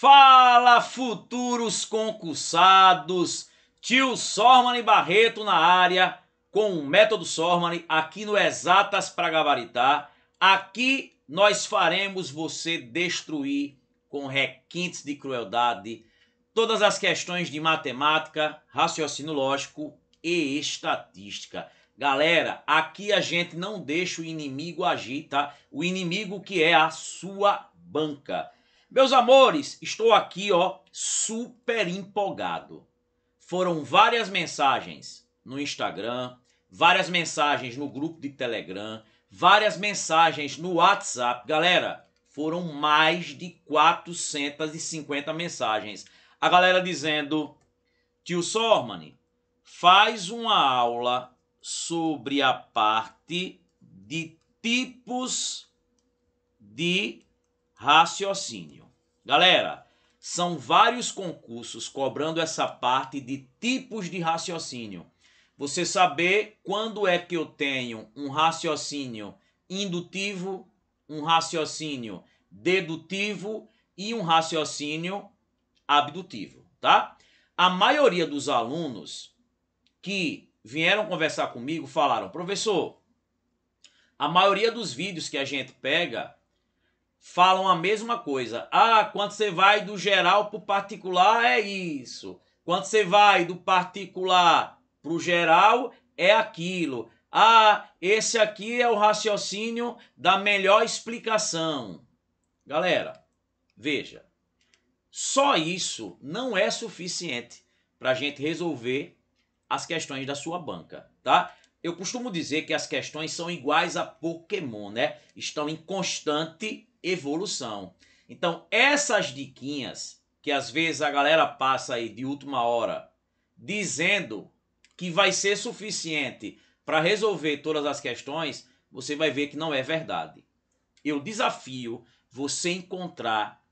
Fala, futuros concursados! Tio Sormani Barreto na área, com o método Sormani, aqui no Exatas para Gabaritar. Aqui nós faremos você destruir com requintes de crueldade todas as questões de matemática, raciocínio lógico e estatística. Galera, aqui a gente não deixa o inimigo agir, tá? O inimigo que é a sua banca. Meus amores, estou aqui, ó, super empolgado. Foram várias mensagens no Instagram, várias mensagens no grupo de Telegram, várias mensagens no WhatsApp. Galera, foram mais de 450 mensagens. A galera dizendo: Tio Sormani, faz uma aula sobre a parte de tipos de raciocínio. Galera, são vários concursos cobrando essa parte de tipos de raciocínio. Você saber quando é que eu tenho um raciocínio indutivo, um raciocínio dedutivo e um raciocínio abdutivo, tá? A maioria dos alunos que vieram conversar comigo falaram: "Professor, a maioria dos vídeos que a gente pega falam a mesma coisa. Ah, quando você vai do geral para o particular, é isso. Quando você vai do particular para o geral, é aquilo. Ah, esse aqui é o raciocínio da melhor explicação. Galera, veja, só isso não é suficiente para a gente resolver as questões da sua banca, tá? Eu costumo dizer que as questões são iguais a Pokémon, né? Estão em constante evolução. Então, essas diquinhas que às vezes a galera passa aí de última hora dizendo que vai ser suficiente para resolver todas as questões, você vai ver que não é verdade. Eu desafio você encontrar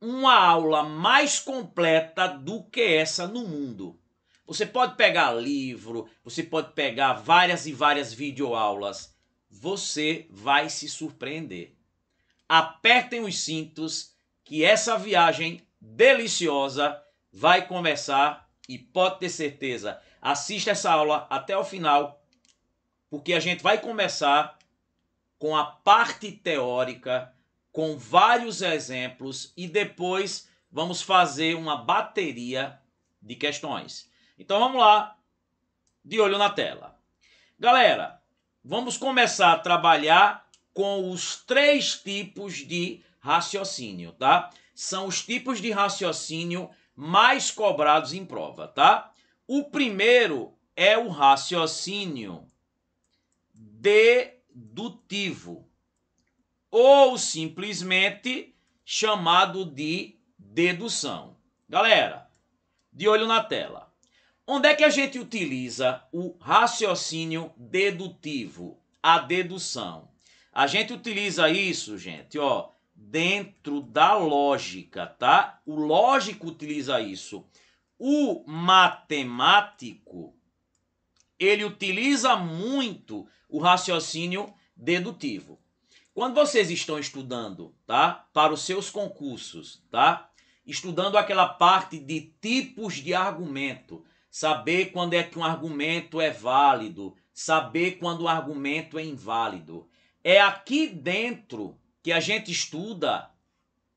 uma aula mais completa do que essa no mundo. Você pode pegar livro, você pode pegar várias e várias videoaulas. Você vai se surpreender apertem os cintos, que essa viagem deliciosa vai começar e pode ter certeza. Assista essa aula até o final, porque a gente vai começar com a parte teórica, com vários exemplos e depois vamos fazer uma bateria de questões. Então vamos lá, de olho na tela. Galera, vamos começar a trabalhar com os três tipos de raciocínio, tá? São os tipos de raciocínio mais cobrados em prova, tá? O primeiro é o raciocínio dedutivo, ou simplesmente chamado de dedução. Galera, de olho na tela. Onde é que a gente utiliza o raciocínio dedutivo, a dedução? A gente utiliza isso, gente, ó, dentro da lógica, tá? O lógico utiliza isso. O matemático, ele utiliza muito o raciocínio dedutivo. Quando vocês estão estudando, tá? Para os seus concursos, tá? Estudando aquela parte de tipos de argumento, saber quando é que um argumento é válido, saber quando o argumento é inválido. É aqui dentro que a gente estuda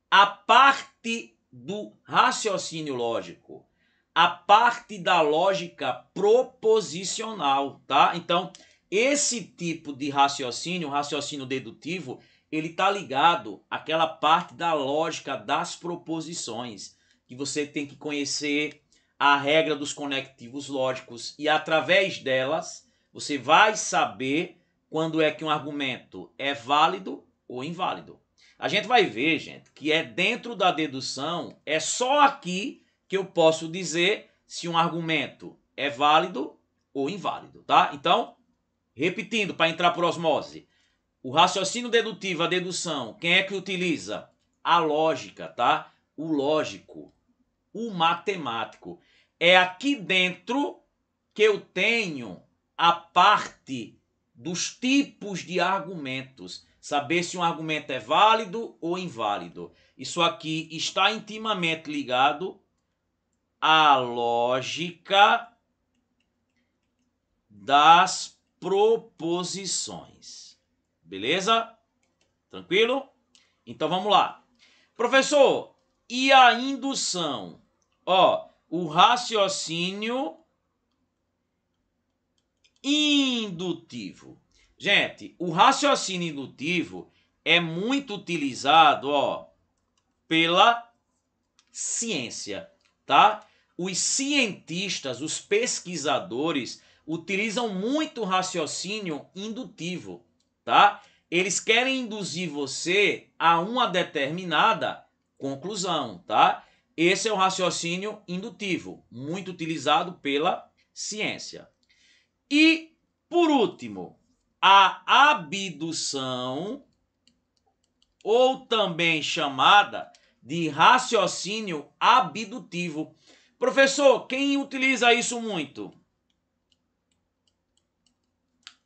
a parte do raciocínio lógico, a parte da lógica proposicional, tá? Então, esse tipo de raciocínio, raciocínio dedutivo, ele tá ligado àquela parte da lógica das proposições, que você tem que conhecer a regra dos conectivos lógicos e através delas você vai saber quando é que um argumento é válido ou inválido. A gente vai ver, gente, que é dentro da dedução, é só aqui que eu posso dizer se um argumento é válido ou inválido, tá? Então, repetindo para entrar por osmose, o raciocínio dedutivo, a dedução, quem é que utiliza? A lógica, tá? O lógico, o matemático. É aqui dentro que eu tenho a parte dos tipos de argumentos, saber se um argumento é válido ou inválido. Isso aqui está intimamente ligado à lógica das proposições. Beleza? Tranquilo? Então vamos lá. Professor, e a indução? Ó, o raciocínio indutivo. Gente, o raciocínio indutivo é muito utilizado, ó, pela ciência, tá? Os cientistas, os pesquisadores utilizam muito raciocínio indutivo, tá? Eles querem induzir você a uma determinada conclusão, tá? Esse é o raciocínio indutivo, muito utilizado pela ciência. E, por último, a abdução, ou também chamada de raciocínio abdutivo. Professor, quem utiliza isso muito?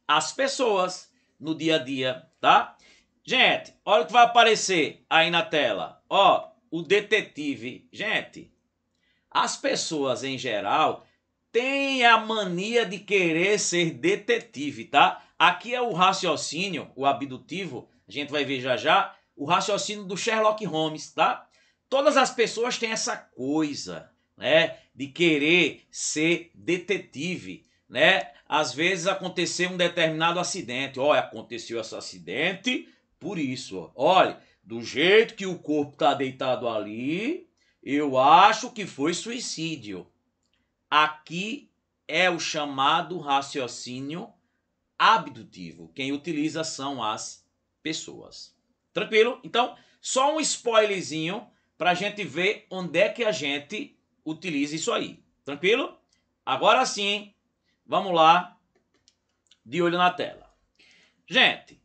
As pessoas no dia a dia, tá? Gente, olha o que vai aparecer aí na tela. Ó, o detetive. Gente, as pessoas em geral tem a mania de querer ser detetive, tá? Aqui é o raciocínio, o abdutivo, a gente vai ver já já, o raciocínio do Sherlock Holmes, tá? Todas as pessoas têm essa coisa, né, de querer ser detetive, né? Às vezes aconteceu um determinado acidente, olha, aconteceu esse acidente por isso, olha, do jeito que o corpo tá deitado ali, eu acho que foi suicídio. Aqui é o chamado raciocínio abdutivo. Quem utiliza são as pessoas. Tranquilo? Então, só um spoilerzinho para a gente ver onde é que a gente utiliza isso aí. Tranquilo? Agora sim, vamos lá, de olho na tela. Gente,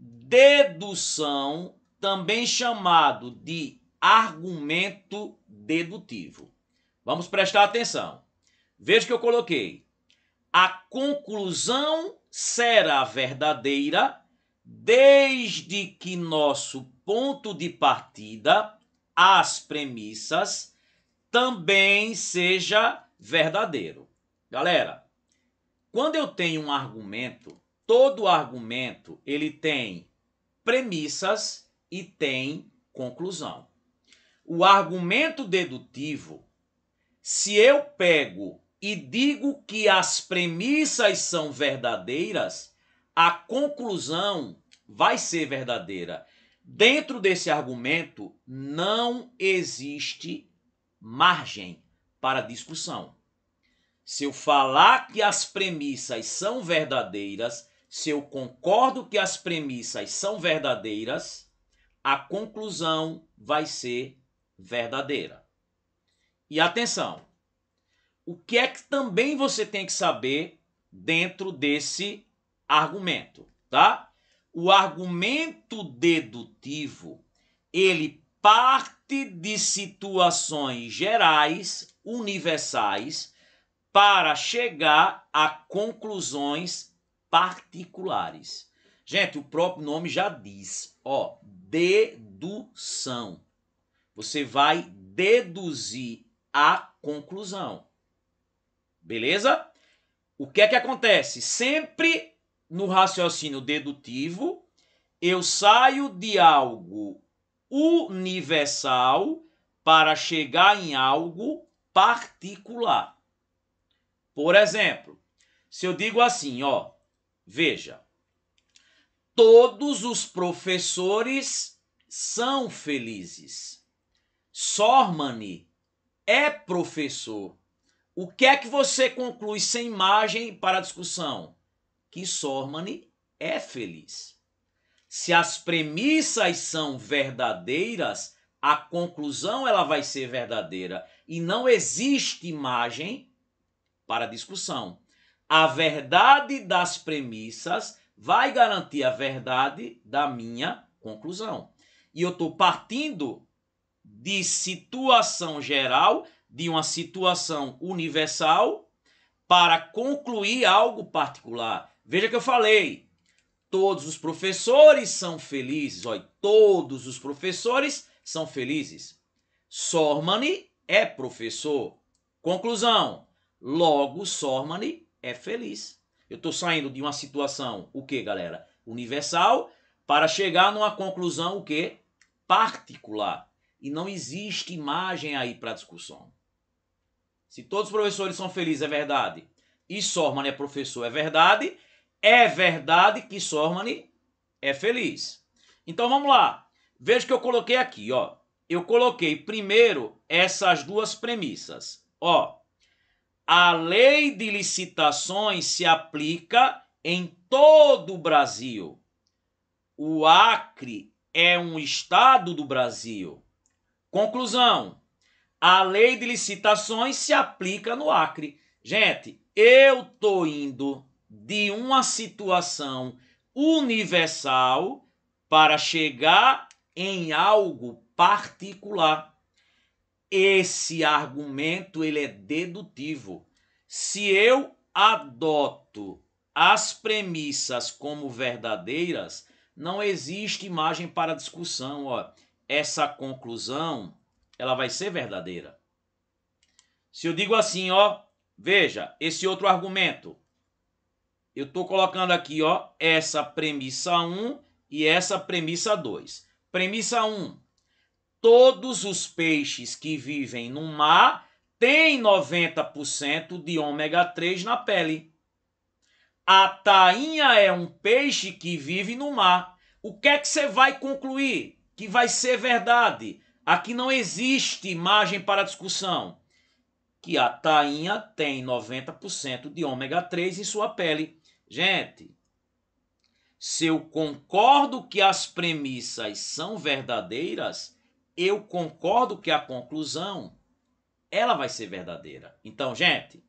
dedução, também chamado de argumento dedutivo. Vamos prestar atenção. Veja que eu coloquei. A conclusão será verdadeira desde que nosso ponto de partida, as premissas, também seja verdadeiro. Galera, quando eu tenho um argumento, todo argumento ele tem premissas e tem conclusão. O argumento dedutivo se eu pego e digo que as premissas são verdadeiras, a conclusão vai ser verdadeira. Dentro desse argumento, não existe margem para discussão. Se eu falar que as premissas são verdadeiras, se eu concordo que as premissas são verdadeiras, a conclusão vai ser verdadeira. E atenção, o que é que também você tem que saber dentro desse argumento, tá? O argumento dedutivo, ele parte de situações gerais, universais, para chegar a conclusões particulares. Gente, o próprio nome já diz, ó, dedução. Você vai deduzir a conclusão. Beleza? O que é que acontece? Sempre no raciocínio dedutivo, eu saio de algo universal para chegar em algo particular. Por exemplo, se eu digo assim, ó, veja, todos os professores são felizes. Sormani é professor. O que é que você conclui sem imagem para a discussão? Que Sormani é feliz. Se as premissas são verdadeiras, a conclusão ela vai ser verdadeira e não existe imagem para discussão. A verdade das premissas vai garantir a verdade da minha conclusão. E eu estou partindo de situação geral, de uma situação universal, para concluir algo particular. Veja que eu falei, todos os professores são felizes. Olha, todos os professores são felizes. Sormani é professor. Conclusão. Logo, Sormani é feliz. Eu estou saindo de uma situação, o que, galera? Universal, para chegar numa conclusão, o que? Particular. E não existe imagem aí para discussão. Se todos os professores são felizes, é verdade. E Sormani é professor, é verdade. É verdade que Sormani é feliz. Então vamos lá. Veja o que eu coloquei aqui, ó. Eu coloquei primeiro essas duas premissas. Ó, a lei de licitações se aplica em todo o Brasil. O Acre é um estado do Brasil. Conclusão: a lei de licitações se aplica no Acre. Gente, eu tô indo de uma situação universal para chegar em algo particular. Esse argumento ele é dedutivo. Se eu adoto as premissas como verdadeiras, não existe imagem para discussão, ó essa conclusão ela vai ser verdadeira. Se eu digo assim, ó, veja, esse outro argumento, eu estou colocando aqui, ó, essa premissa 1 e essa premissa 2. Premissa 1. Todos os peixes que vivem no mar têm 90% de ômega 3 na pele. A tainha é um peixe que vive no mar. O que é que você vai concluir? que vai ser verdade. Aqui não existe margem para discussão. Que a tainha tem 90% de ômega 3 em sua pele. Gente, se eu concordo que as premissas são verdadeiras, eu concordo que a conclusão ela vai ser verdadeira. Então, gente,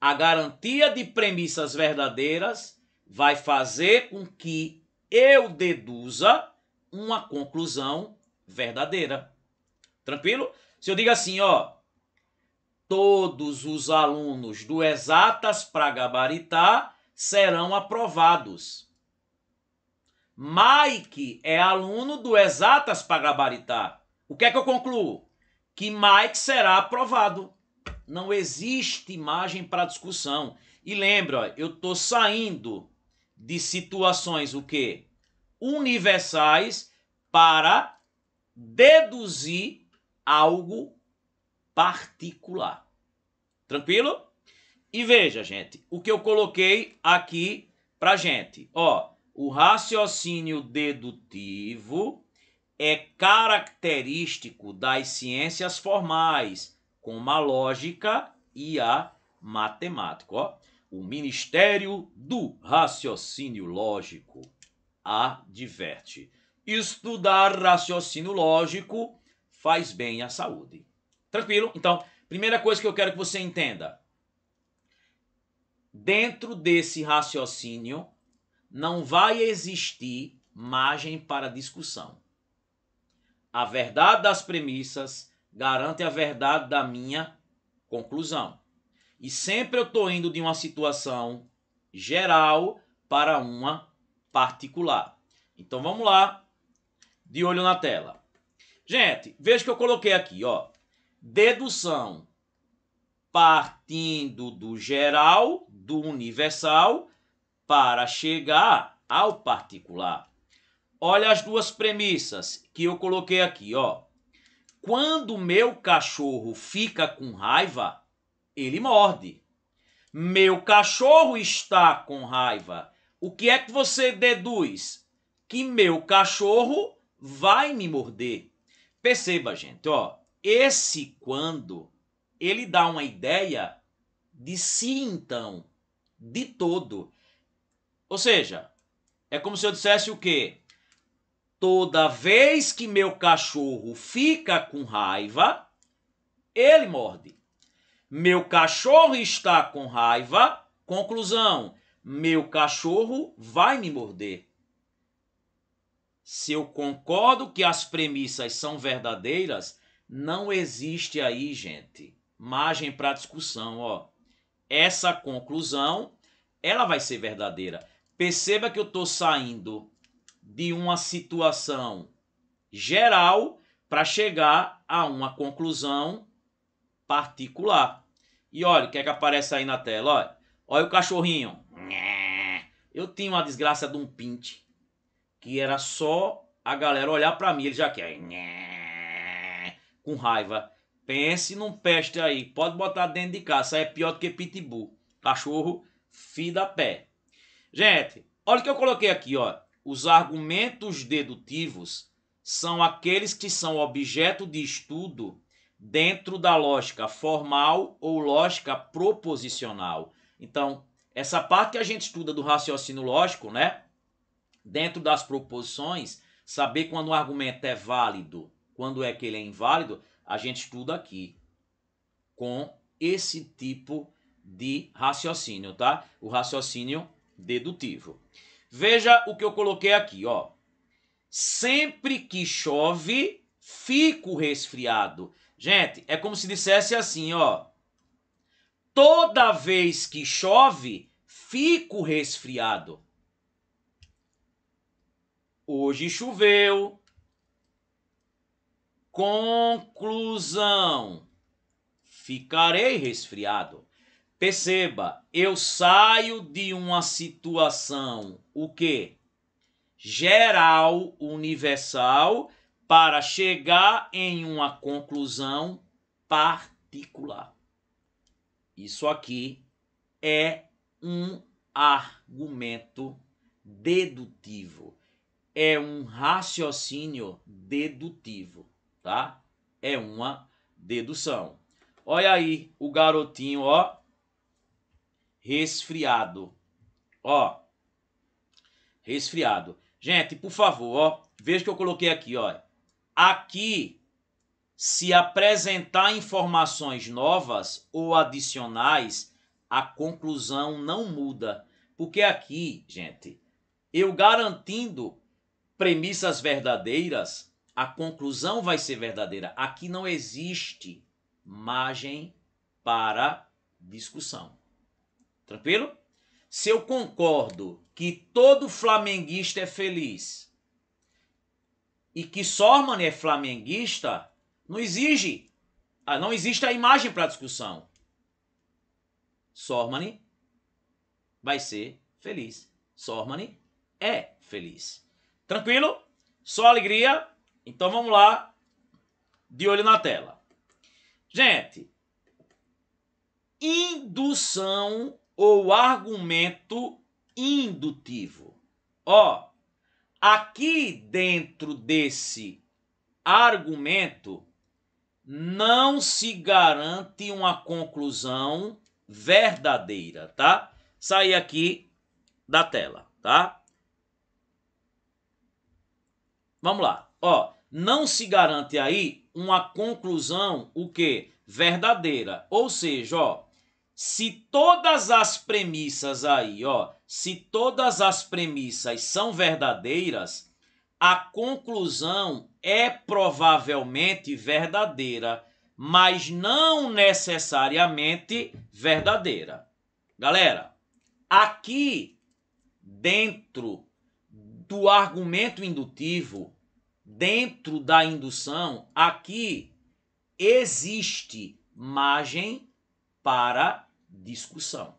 a garantia de premissas verdadeiras vai fazer com que eu deduza uma conclusão verdadeira. Tranquilo? Se eu digo assim, ó, todos os alunos do exatas para gabaritar serão aprovados. Mike é aluno do exatas para gabaritar. O que é que eu concluo? Que Mike será aprovado. Não existe margem para discussão. E lembra, eu estou saindo de situações o quê? universais para deduzir algo particular. Tranquilo? E veja, gente, o que eu coloquei aqui pra gente. Ó, o raciocínio dedutivo é característico das ciências formais, como a lógica e a matemática. Ó, o Ministério do Raciocínio Lógico adverte. Estudar raciocínio lógico faz bem à saúde. Tranquilo? Então, primeira coisa que eu quero que você entenda: dentro desse raciocínio não vai existir margem para discussão. A verdade das premissas garante a verdade da minha conclusão. E sempre eu estou indo de uma situação geral para uma particular. Então vamos lá, de olho na tela. Gente, veja que eu coloquei aqui, ó. Dedução partindo do geral, do universal, para chegar ao particular. Olha as duas premissas que eu coloquei aqui, ó. Quando meu cachorro fica com raiva, ele morde. Meu cachorro está com raiva, o que é que você deduz? Que meu cachorro vai me morder. Perceba, gente, ó, esse quando ele dá uma ideia de si então, de todo. Ou seja, é como se eu dissesse o quê? Toda vez que meu cachorro fica com raiva, ele morde. Meu cachorro está com raiva. Conclusão: meu cachorro vai me morder. Se eu concordo que as premissas são verdadeiras, não existe aí, gente, margem para discussão, ó. Essa conclusão, ela vai ser verdadeira. Perceba que eu estou saindo de uma situação geral para chegar a uma conclusão particular. E olha o que é que aparece aí na tela, olha. Olha o cachorrinho. Eu tinha uma desgraça de um pinte que era só a galera olhar para mim, ele já quer com raiva. Pense num peste aí, pode botar dentro de casa, é pior do que pitbull. Cachorro fida pé. Gente, olha o que eu coloquei aqui, ó. Os argumentos dedutivos são aqueles que são objeto de estudo dentro da lógica formal ou lógica proposicional. Então, essa parte que a gente estuda do raciocínio lógico, né? Dentro das proposições, saber quando um argumento é válido, quando é que ele é inválido, a gente estuda aqui com esse tipo de raciocínio, tá? O raciocínio dedutivo. Veja o que eu coloquei aqui, ó. Sempre que chove, fico resfriado. Gente, é como se dissesse assim, ó toda vez que chove, fico resfriado. Hoje choveu. Conclusão: ficarei resfriado. Perceba, eu saio de uma situação o que geral, universal, para chegar em uma conclusão particular. Isso aqui é um argumento dedutivo. É um raciocínio dedutivo, tá? É uma dedução. Olha aí o garotinho, ó, resfriado. Ó, resfriado. Gente, por favor, ó, veja que eu coloquei aqui, ó. Aqui se apresentar informações novas ou adicionais, a conclusão não muda. Porque aqui, gente, eu garantindo premissas verdadeiras, a conclusão vai ser verdadeira. Aqui não existe margem para discussão. Tranquilo? Se eu concordo que todo flamenguista é feliz e que Sorman é flamenguista, não exige. Ah, não existe a imagem para discussão. Sormani vai ser feliz. Sormani é feliz. Tranquilo? Só alegria? Então vamos lá. De olho na tela. Gente, indução ou argumento indutivo. Ó, aqui dentro desse argumento não se garante uma conclusão verdadeira, tá? Sair aqui da tela, tá? Vamos lá. Ó, não se garante aí uma conclusão o quê? Verdadeira. Ou seja, ó, se todas as premissas aí, ó, se todas as premissas são verdadeiras, a conclusão é provavelmente verdadeira, mas não necessariamente verdadeira. Galera, aqui dentro do argumento indutivo, dentro da indução, aqui existe margem para discussão.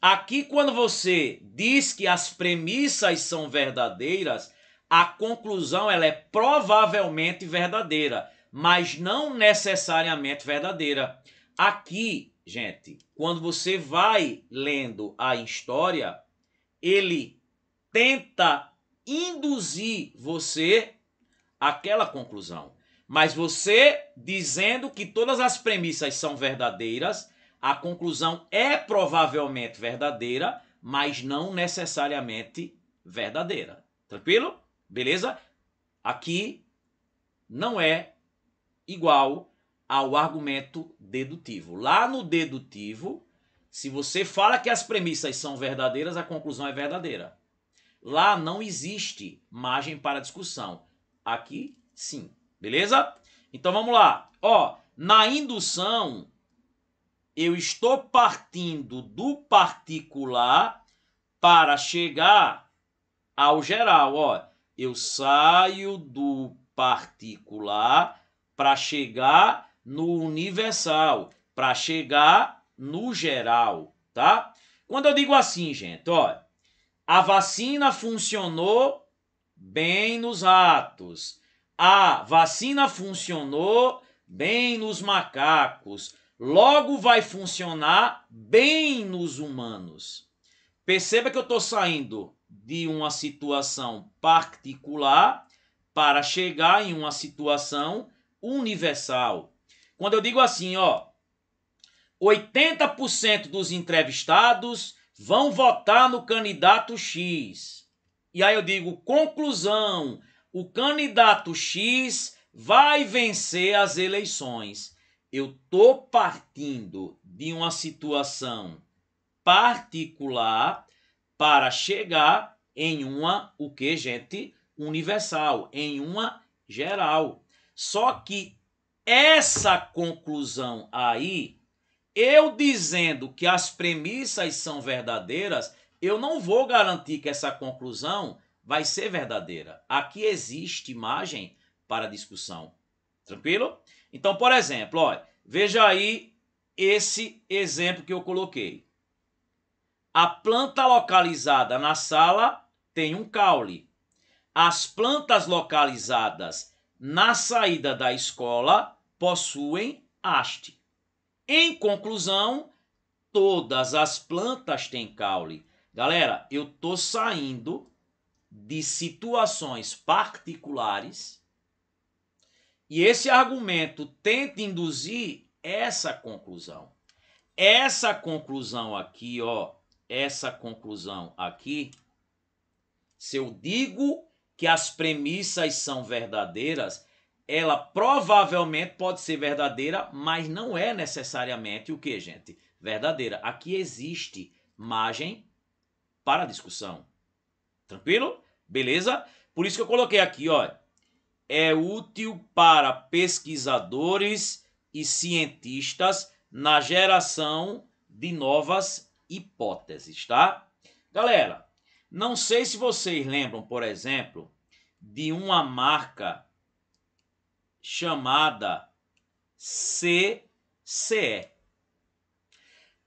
Aqui, quando você diz que as premissas são verdadeiras, a conclusão ela é provavelmente verdadeira, mas não necessariamente verdadeira. Aqui, gente, quando você vai lendo a história, ele tenta induzir você àquela conclusão. Mas você dizendo que todas as premissas são verdadeiras, a conclusão é provavelmente verdadeira, mas não necessariamente verdadeira. Tranquilo? Beleza? Aqui não é igual ao argumento dedutivo. Lá no dedutivo, se você fala que as premissas são verdadeiras, a conclusão é verdadeira. Lá não existe margem para discussão. Aqui sim, beleza? Então vamos lá. Ó, na indução eu estou partindo do particular para chegar ao geral, ó. Eu saio do particular para chegar no universal, para chegar no geral, tá? Quando eu digo assim, gente, ó, a vacina funcionou bem nos ratos. A vacina funcionou bem nos macacos. Logo vai funcionar bem nos humanos. Perceba que eu estou saindo de uma situação particular para chegar em uma situação universal. Quando eu digo assim, ó, 80% dos entrevistados vão votar no candidato X. E aí eu digo, conclusão, o candidato X vai vencer as eleições. Eu tô partindo de uma situação particular para chegar em uma o que, gente? Universal, em uma geral. Só que essa conclusão aí, eu dizendo que as premissas são verdadeiras, eu não vou garantir que essa conclusão vai ser verdadeira. Aqui existe margem para discussão. Tranquilo? Então, por exemplo, olha, veja aí esse exemplo que eu coloquei. A planta localizada na sala tem um caule. As plantas localizadas na saída da escola possuem haste. Em conclusão, todas as plantas têm caule. Galera, eu tô saindo de situações particulares e esse argumento tenta induzir essa conclusão. Essa conclusão aqui, ó, essa conclusão aqui se eu digo que as premissas são verdadeiras, ela provavelmente pode ser verdadeira, mas não é necessariamente o que, gente? Verdadeira. Aqui existe margem para discussão. Tranquilo? Beleza? Por isso que eu coloquei aqui, ó. É útil para pesquisadores e cientistas na geração de novas hipóteses, tá? Galera, não sei se vocês lembram, por exemplo, de uma marca chamada CCE,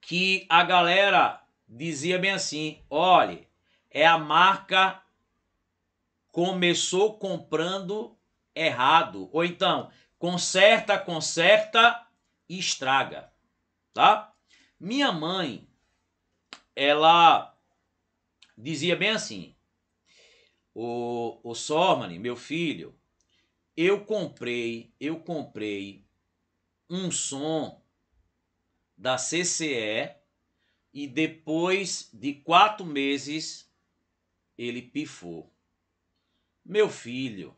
que a galera dizia bem assim: olhe, é a marca começou comprando errado, ou então conserta, conserta e estraga, tá? Minha mãe, ela dizia bem assim: o, o Sormani, meu filho, eu comprei, eu comprei um som da CCE e depois de quatro meses ele pifou. Meu filho,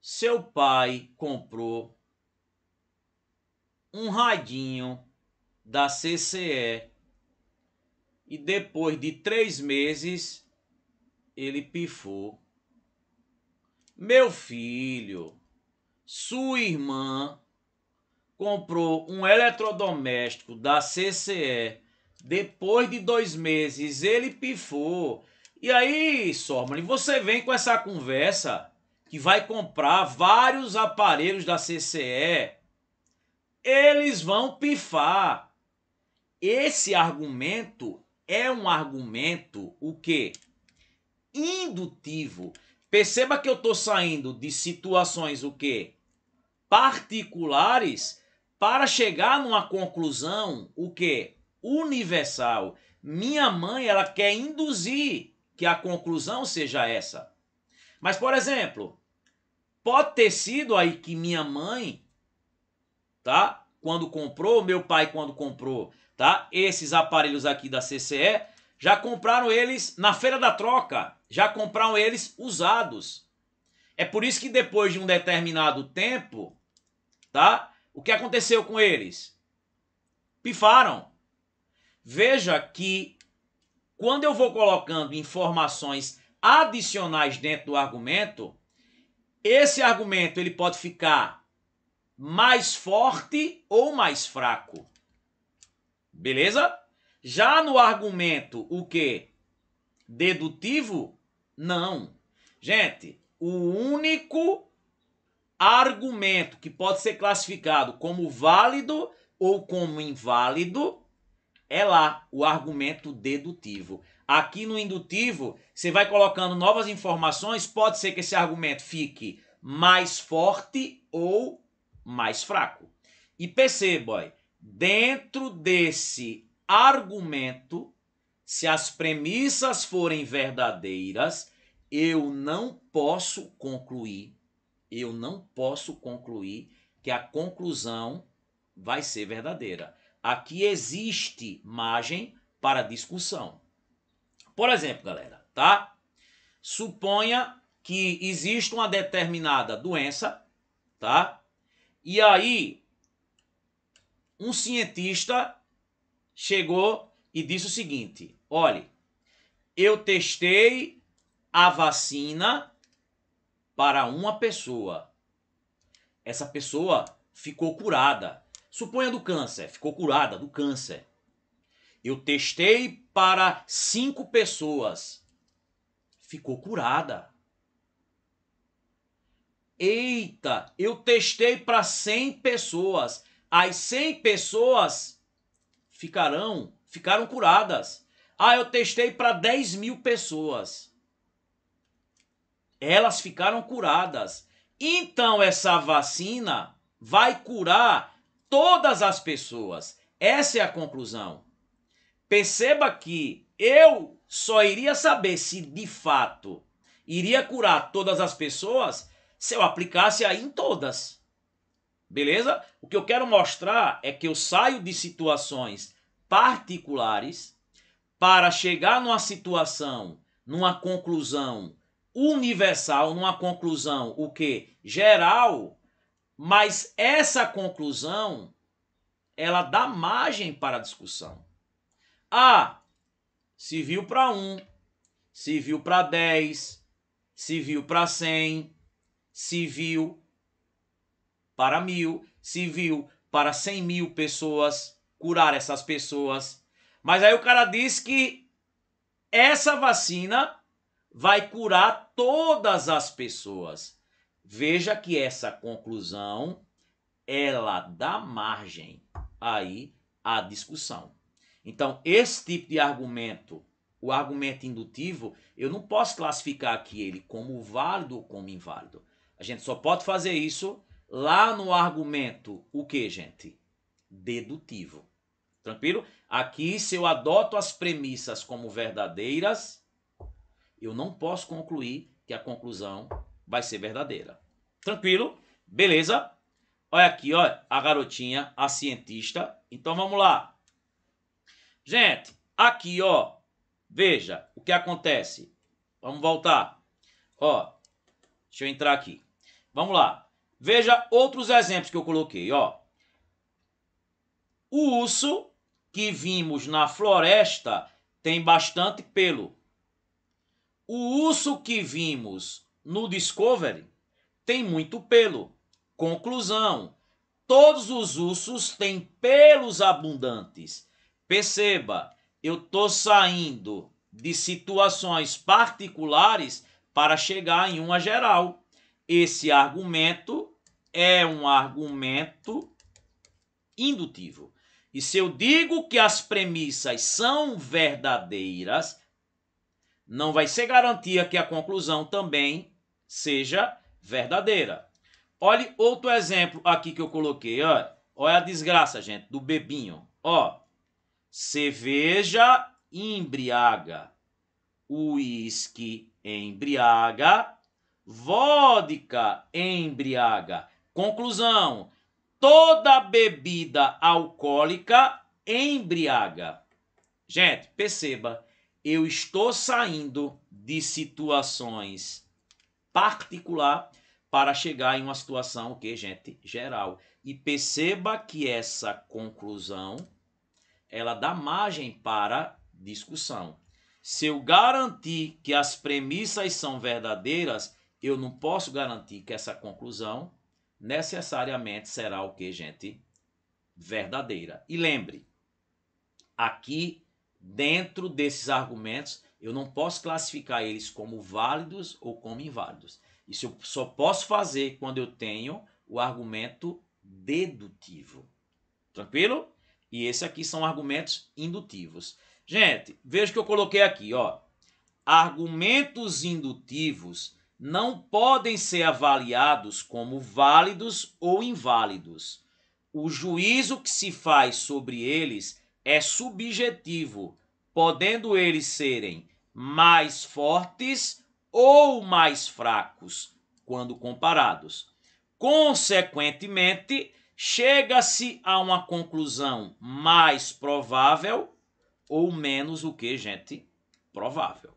seu pai comprou um radinho da CCE e depois de três meses ele pifou. Meu filho, sua irmã comprou um eletrodoméstico da CCE. Depois de dois meses ele pifou. E aí, Sormani, você vem com essa conversa que vai comprar vários aparelhos da CCE. Eles vão pifar. Esse argumento é um argumento o que indutivo. Perceba que eu estou saindo de situações o que particulares para chegar numa conclusão o que universal. Minha mãe ela quer induzir que a conclusão seja essa. Mas por exemplo, pode ter sido aí que minha mãe, tá? Quando comprou, meu pai quando comprou, tá? Esses aparelhos aqui da CCE, já compraram eles na feira da troca, já compraram eles usados. É por isso que depois de um determinado tempo, tá? O que aconteceu com eles? Pifaram. Veja que quando eu vou colocando informações adicionais dentro do argumento, esse argumento ele pode ficar mais forte ou mais fraco. Beleza? Já no argumento o que? Dedutivo? Não. Gente, o único argumento que pode ser classificado como válido ou como inválido é lá o argumento dedutivo. Aqui no indutivo, você vai colocando novas informações, pode ser que esse argumento fique mais forte ou mais fraco. E perceba, boy, dentro desse argumento, se as premissas forem verdadeiras, eu não posso concluir, eu não posso concluir que a conclusão vai ser verdadeira. Aqui existe margem para discussão. Por exemplo, galera, tá? Suponha que existe uma determinada doença, tá? E aí um cientista chegou e disse o seguinte: olhe, eu testei a vacina para uma pessoa. Essa pessoa ficou curada. Suponha do câncer, ficou curada do câncer. Eu testei para cinco pessoas. Ficou curada. Eita, eu testei para 100 pessoas as 100 pessoas ficarão, ficaram curadas. Ah, eu testei para 10 mil pessoas. Elas ficaram curadas. Então, essa vacina vai curar todas as pessoas. Essa é a conclusão. Perceba que eu só iria saber se de fato iria curar todas as pessoas se eu aplicasse aí em todas. Beleza? O que eu quero mostrar é que eu saio de situações particulares para chegar numa situação, numa conclusão universal, numa conclusão o que geral, mas essa conclusão ela dá margem para a discussão. Ah, se viu para um, se viu para 10, se viu para 100, se viu para mil, civil para cem mil pessoas, curar essas pessoas. Mas aí o cara diz que essa vacina vai curar todas as pessoas. Veja que essa conclusão ela dá margem aí à discussão. Então, esse tipo de argumento, o argumento indutivo, eu não posso classificar aqui ele como válido ou como inválido. A gente só pode fazer isso lá no argumento o que, gente? Dedutivo. Tranquilo? Aqui, se eu adoto as premissas como verdadeiras, eu não posso concluir que a conclusão vai ser verdadeira. Tranquilo? Beleza? Olha aqui, ó a garotinha, a cientista. Então vamos lá. Gente, aqui, ó, veja o que acontece. Vamos voltar. Ó, deixa eu entrar aqui. Vamos lá. Veja outros exemplos que eu coloquei, ó. O urso que vimos na floresta tem bastante pelo. O urso que vimos no Discovery tem muito pelo. Conclusão: todos os ursos têm pelos abundantes. Perceba, eu estou saindo de situações particulares para chegar em uma geral. Esse argumento é um argumento indutivo. E se eu digo que as premissas são verdadeiras, não vai ser garantia que a conclusão também seja verdadeira. Olhe outro exemplo aqui que eu coloquei. Olha, olha a desgraça, gente, do bebinho. Ó, cerveja embriaga, uísque embriaga, vodka embriaga. Conclusão: toda bebida alcoólica embriaga. Gente, perceba, eu estou saindo de situações particular para chegar em uma situação que, gente, geral. E perceba que essa conclusão ela dá margem para discussão. Se eu garantir que as premissas são verdadeiras, eu não posso garantir que essa conclusão necessariamente será o que, gente? Verdadeira. E lembre, aqui dentro desses argumentos, eu não posso classificar eles como válidos ou como inválidos. Isso eu só posso fazer quando eu tenho o argumento dedutivo. Tranquilo? E esse aqui são argumentos indutivos. Gente, veja que eu coloquei aqui, ó. Argumentos indutivos não podem ser avaliados como válidos ou inválidos. O juízo que se faz sobre eles é subjetivo, podendo eles serem mais fortes ou mais fracos quando comparados. Consequentemente, chega-se a uma conclusão mais provável ou menos o que, gente? Provável.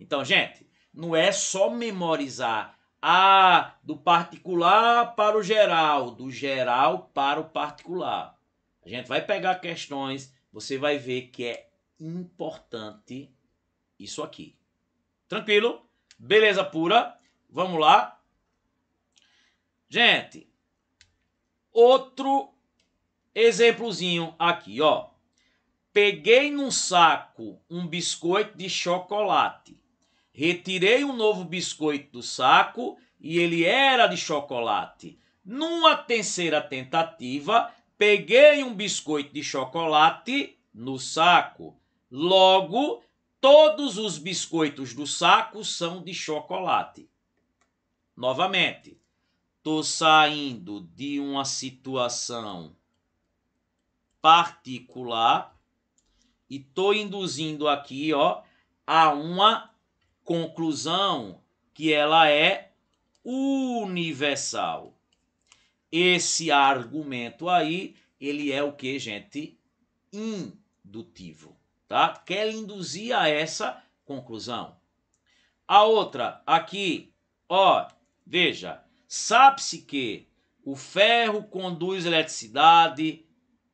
Então, gente, não é só memorizar. Ah, do particular para o geral, do geral para o particular. A gente vai pegar questões, você vai ver que é importante isso aqui. Tranquilo? Beleza pura? Vamos lá. Gente, outro exemplozinho aqui, ó. Peguei num saco um biscoito de chocolate Retirei um novo biscoito do saco e ele era de chocolate. Numa terceira tentativa, peguei um biscoito de chocolate no saco. Logo, todos os biscoitos do saco são de chocolate. Novamente, estou saindo de uma situação particular e estou induzindo aqui ó, a uma conclusão que ela é universal. Esse argumento aí, ele é o que, gente? Indutivo, tá? Quer induzir a essa conclusão. A outra, aqui, ó, veja, sabe-se que o ferro conduz eletricidade,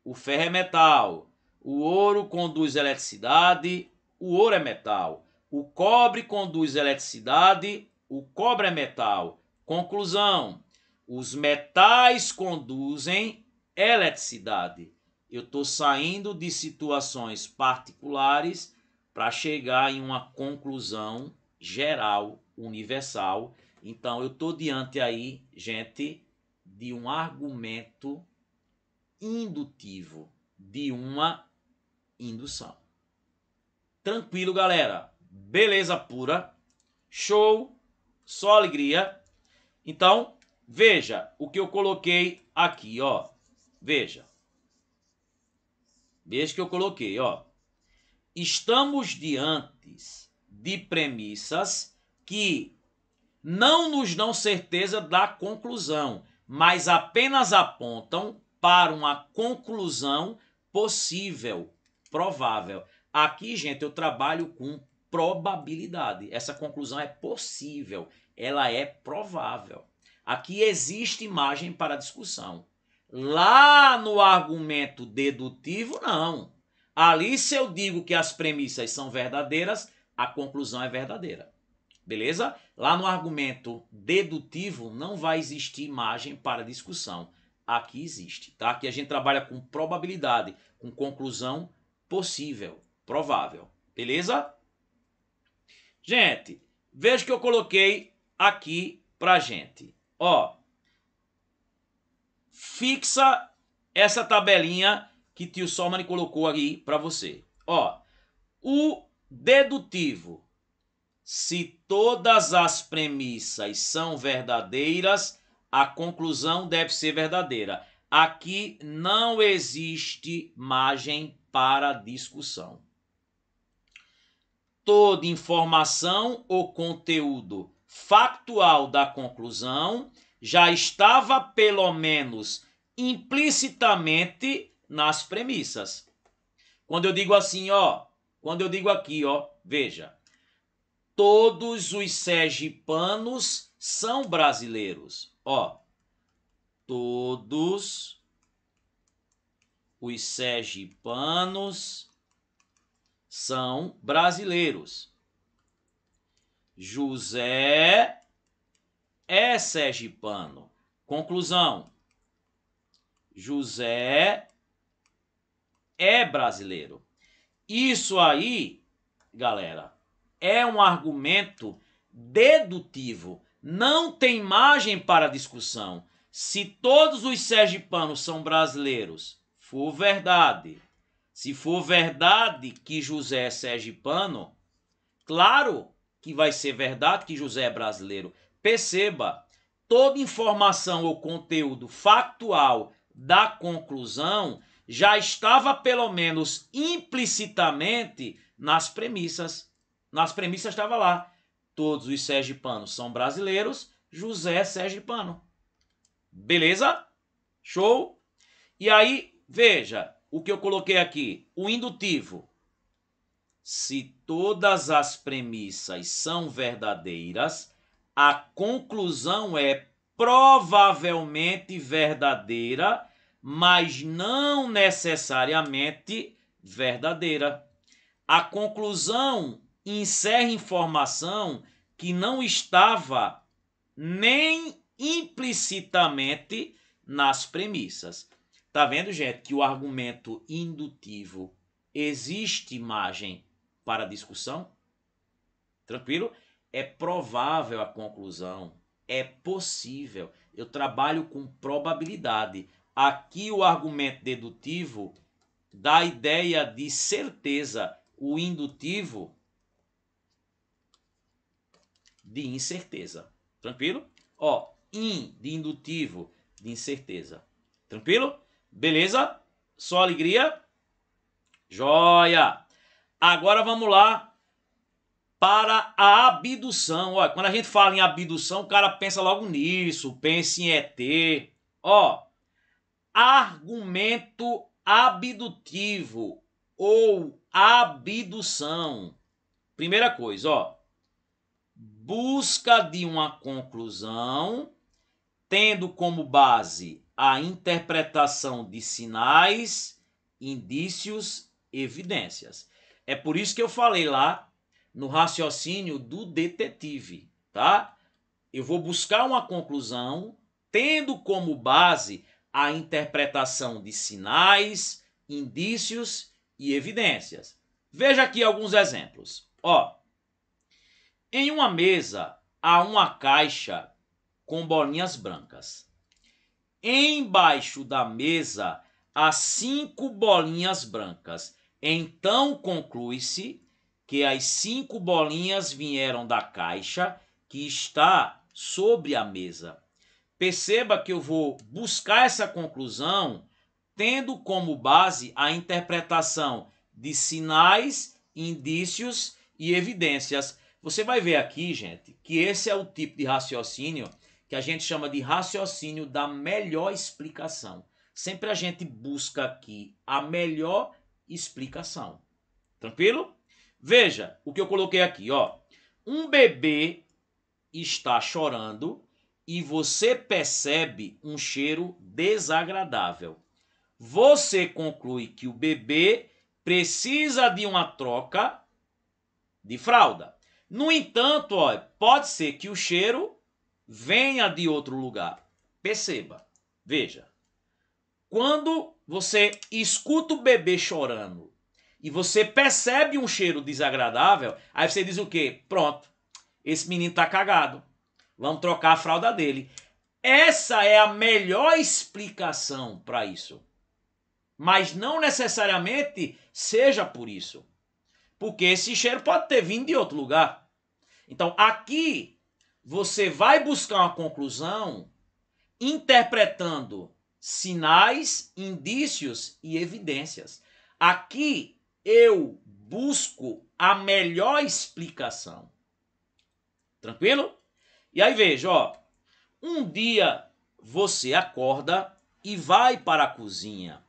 o ferro é metal. O ouro conduz eletricidade, o ouro é metal. O cobre conduz eletricidade, o cobre é metal. Conclusão: os metais conduzem eletricidade. Eu estou saindo de situações particulares para chegar em uma conclusão geral, universal. Então, eu estou diante aí, gente, de um argumento indutivo, de uma indução. Tranquilo, galera? beleza pura, show, só alegria. Então, veja o que eu coloquei aqui, ó. Veja. Veja o que eu coloquei, ó. Estamos diante de premissas que não nos dão certeza da conclusão, mas apenas apontam para uma conclusão possível, provável. Aqui, gente, eu trabalho com probabilidade. Essa conclusão é possível, ela é provável. Aqui existe imagem para discussão. Lá no argumento dedutivo, não. Ali, se eu digo que as premissas são verdadeiras, a conclusão é verdadeira. Beleza? Lá no argumento dedutivo, não vai existir imagem para discussão. Aqui existe, tá? Aqui a gente trabalha com probabilidade, com conclusão possível, provável. Beleza? Gente, veja que eu coloquei aqui pra gente. Ó, fixa essa tabelinha que tio Solman colocou aí para você. Ó, o dedutivo. Se todas as premissas são verdadeiras, a conclusão deve ser verdadeira. Aqui não existe margem para discussão toda informação ou conteúdo factual da conclusão já estava, pelo menos implicitamente, nas premissas. Quando eu digo assim, ó, quando eu digo aqui, ó, veja, todos os sergipanos são brasileiros, ó, todos os sergipanos são brasileiros. José é sergipano. Conclusão: José é brasileiro. Isso aí, galera, é um argumento dedutivo. Não tem margem para discussão. Se todos os sergipanos são brasileiros, for verdade, se for verdade que José é sergipano, claro que vai ser verdade que José é brasileiro. Perceba, toda informação ou conteúdo factual da conclusão já estava pelo menos implicitamente nas premissas. Nas premissas estava lá. Todos os sergipanos são brasileiros, José é sergipano. Beleza? Show? E aí, veja, o que eu coloquei aqui, o indutivo. Se todas as premissas são verdadeiras, a conclusão é provavelmente verdadeira, mas não necessariamente verdadeira. A conclusão encerra informação que não estava nem implicitamente nas premissas. Tá vendo, gente, que o argumento indutivo existe margem para discussão? Tranquilo? É provável a conclusão, é possível. Eu trabalho com probabilidade. Aqui o argumento dedutivo dá a ideia de certeza, o indutivo de incerteza. Tranquilo? Ó, in de indutivo de incerteza. Tranquilo? Beleza? Só alegria? Joia! Agora vamos lá para a abdução. Ó, quando a gente fala em abdução, o cara pensa logo nisso, pensa em ET. Ó, argumento abdutivo ou abdução. Primeira coisa, ó, busca de uma conclusão tendo como base a interpretação de sinais, indícios, evidências. É por isso que eu falei lá no raciocínio do detetive, tá? Eu vou buscar uma conclusão tendo como base a interpretação de sinais, indícios e evidências. Veja aqui alguns exemplos. Ó, em uma mesa há uma caixa com bolinhas brancas. Embaixo da mesa há cinco bolinhas brancas. Então conclui-se que as cinco bolinhas vieram da caixa que está sobre a mesa. Perceba que eu vou buscar essa conclusão tendo como base a interpretação de sinais, indícios e evidências. Você vai ver aqui, gente, que esse é o tipo de raciocínio que a gente chama de raciocínio da melhor explicação. Sempre a gente busca aqui a melhor explicação. Tranquilo? Veja o que eu coloquei aqui, ó. Um bebê está chorando e você percebe um cheiro desagradável. Você conclui que o bebê precisa de uma troca de fralda. No entanto, ó, pode ser que o cheiro venha de outro lugar. Perceba, veja. Quando você escuta o bebê chorando e você percebe um cheiro desagradável, aí você diz o quê? Pronto, esse menino tá cagado. Vamos trocar a fralda dele. Essa é a melhor explicação para isso. Mas não necessariamente seja por isso. Porque esse cheiro pode ter vindo de outro lugar. Então, aqui você vai buscar uma conclusão interpretando sinais, indícios e evidências. Aqui eu busco a melhor explicação. Tranquilo? E aí veja, ó, um dia você acorda e vai para a cozinha.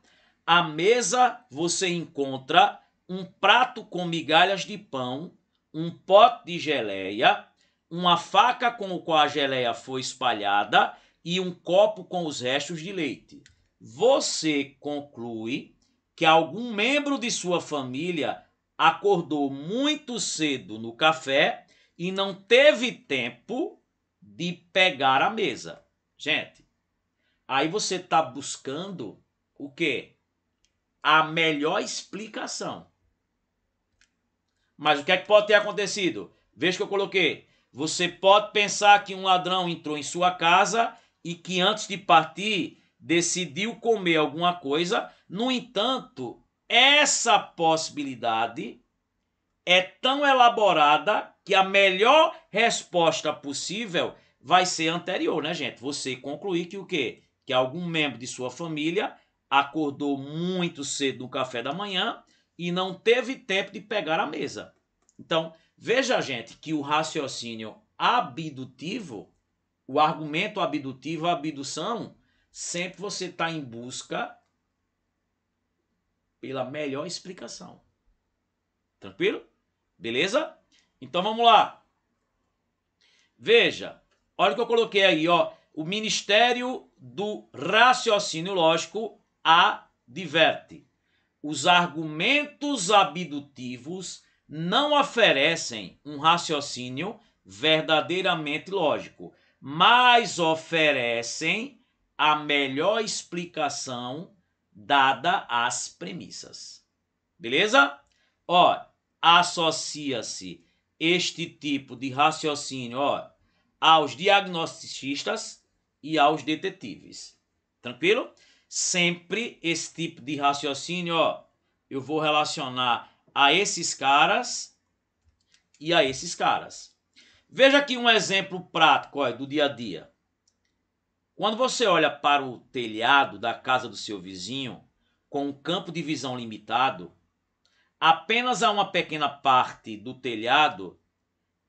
À mesa você encontra um prato com migalhas de pão, um pote de geleia, uma faca com o qual a geleia foi espalhada e um copo com os restos de leite. Você conclui que algum membro de sua família acordou muito cedo no café e não teve tempo de pegar a mesa. Gente, aí você está buscando o quê? A melhor explicação. Mas o que é que pode ter acontecido? Veja que eu coloquei. Você pode pensar que um ladrão entrou em sua casa e que antes de partir decidiu comer alguma coisa. No entanto, essa possibilidade é tão elaborada que a melhor resposta possível vai ser anterior, né, gente? Você concluir que o quê? Que algum membro de sua família acordou muito cedo no café da manhã e não teve tempo de pegar a mesa. Então, Veja, gente, que o raciocínio abdutivo, o argumento abdutivo, a abdução, sempre você está em busca pela melhor explicação. Tranquilo? Beleza? Então vamos lá. Veja, olha o que eu coloquei aí, ó. O Ministério do Raciocínio Lógico adverte. Os argumentos abdutivos não oferecem um raciocínio verdadeiramente lógico, mas oferecem a melhor explicação dada às premissas. Beleza? Ó, associa-se este tipo de raciocínio ó, aos diagnosticistas e aos detetives. Tranquilo? Sempre esse tipo de raciocínio, ó, eu vou relacionar a esses caras e a esses caras. Veja aqui um exemplo prático olha, do dia a dia. Quando você olha para o telhado da casa do seu vizinho, com um campo de visão limitado, apenas a uma pequena parte do telhado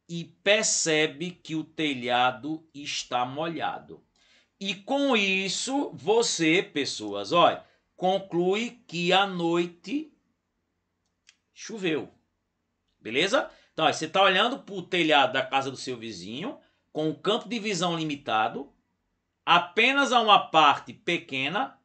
e percebe que o telhado está molhado. E com isso, você, pessoas, olha, conclui que à noite choveu. Beleza? Então, você está olhando para o telhado da casa do seu vizinho, com o campo de visão limitado, apenas a uma parte pequena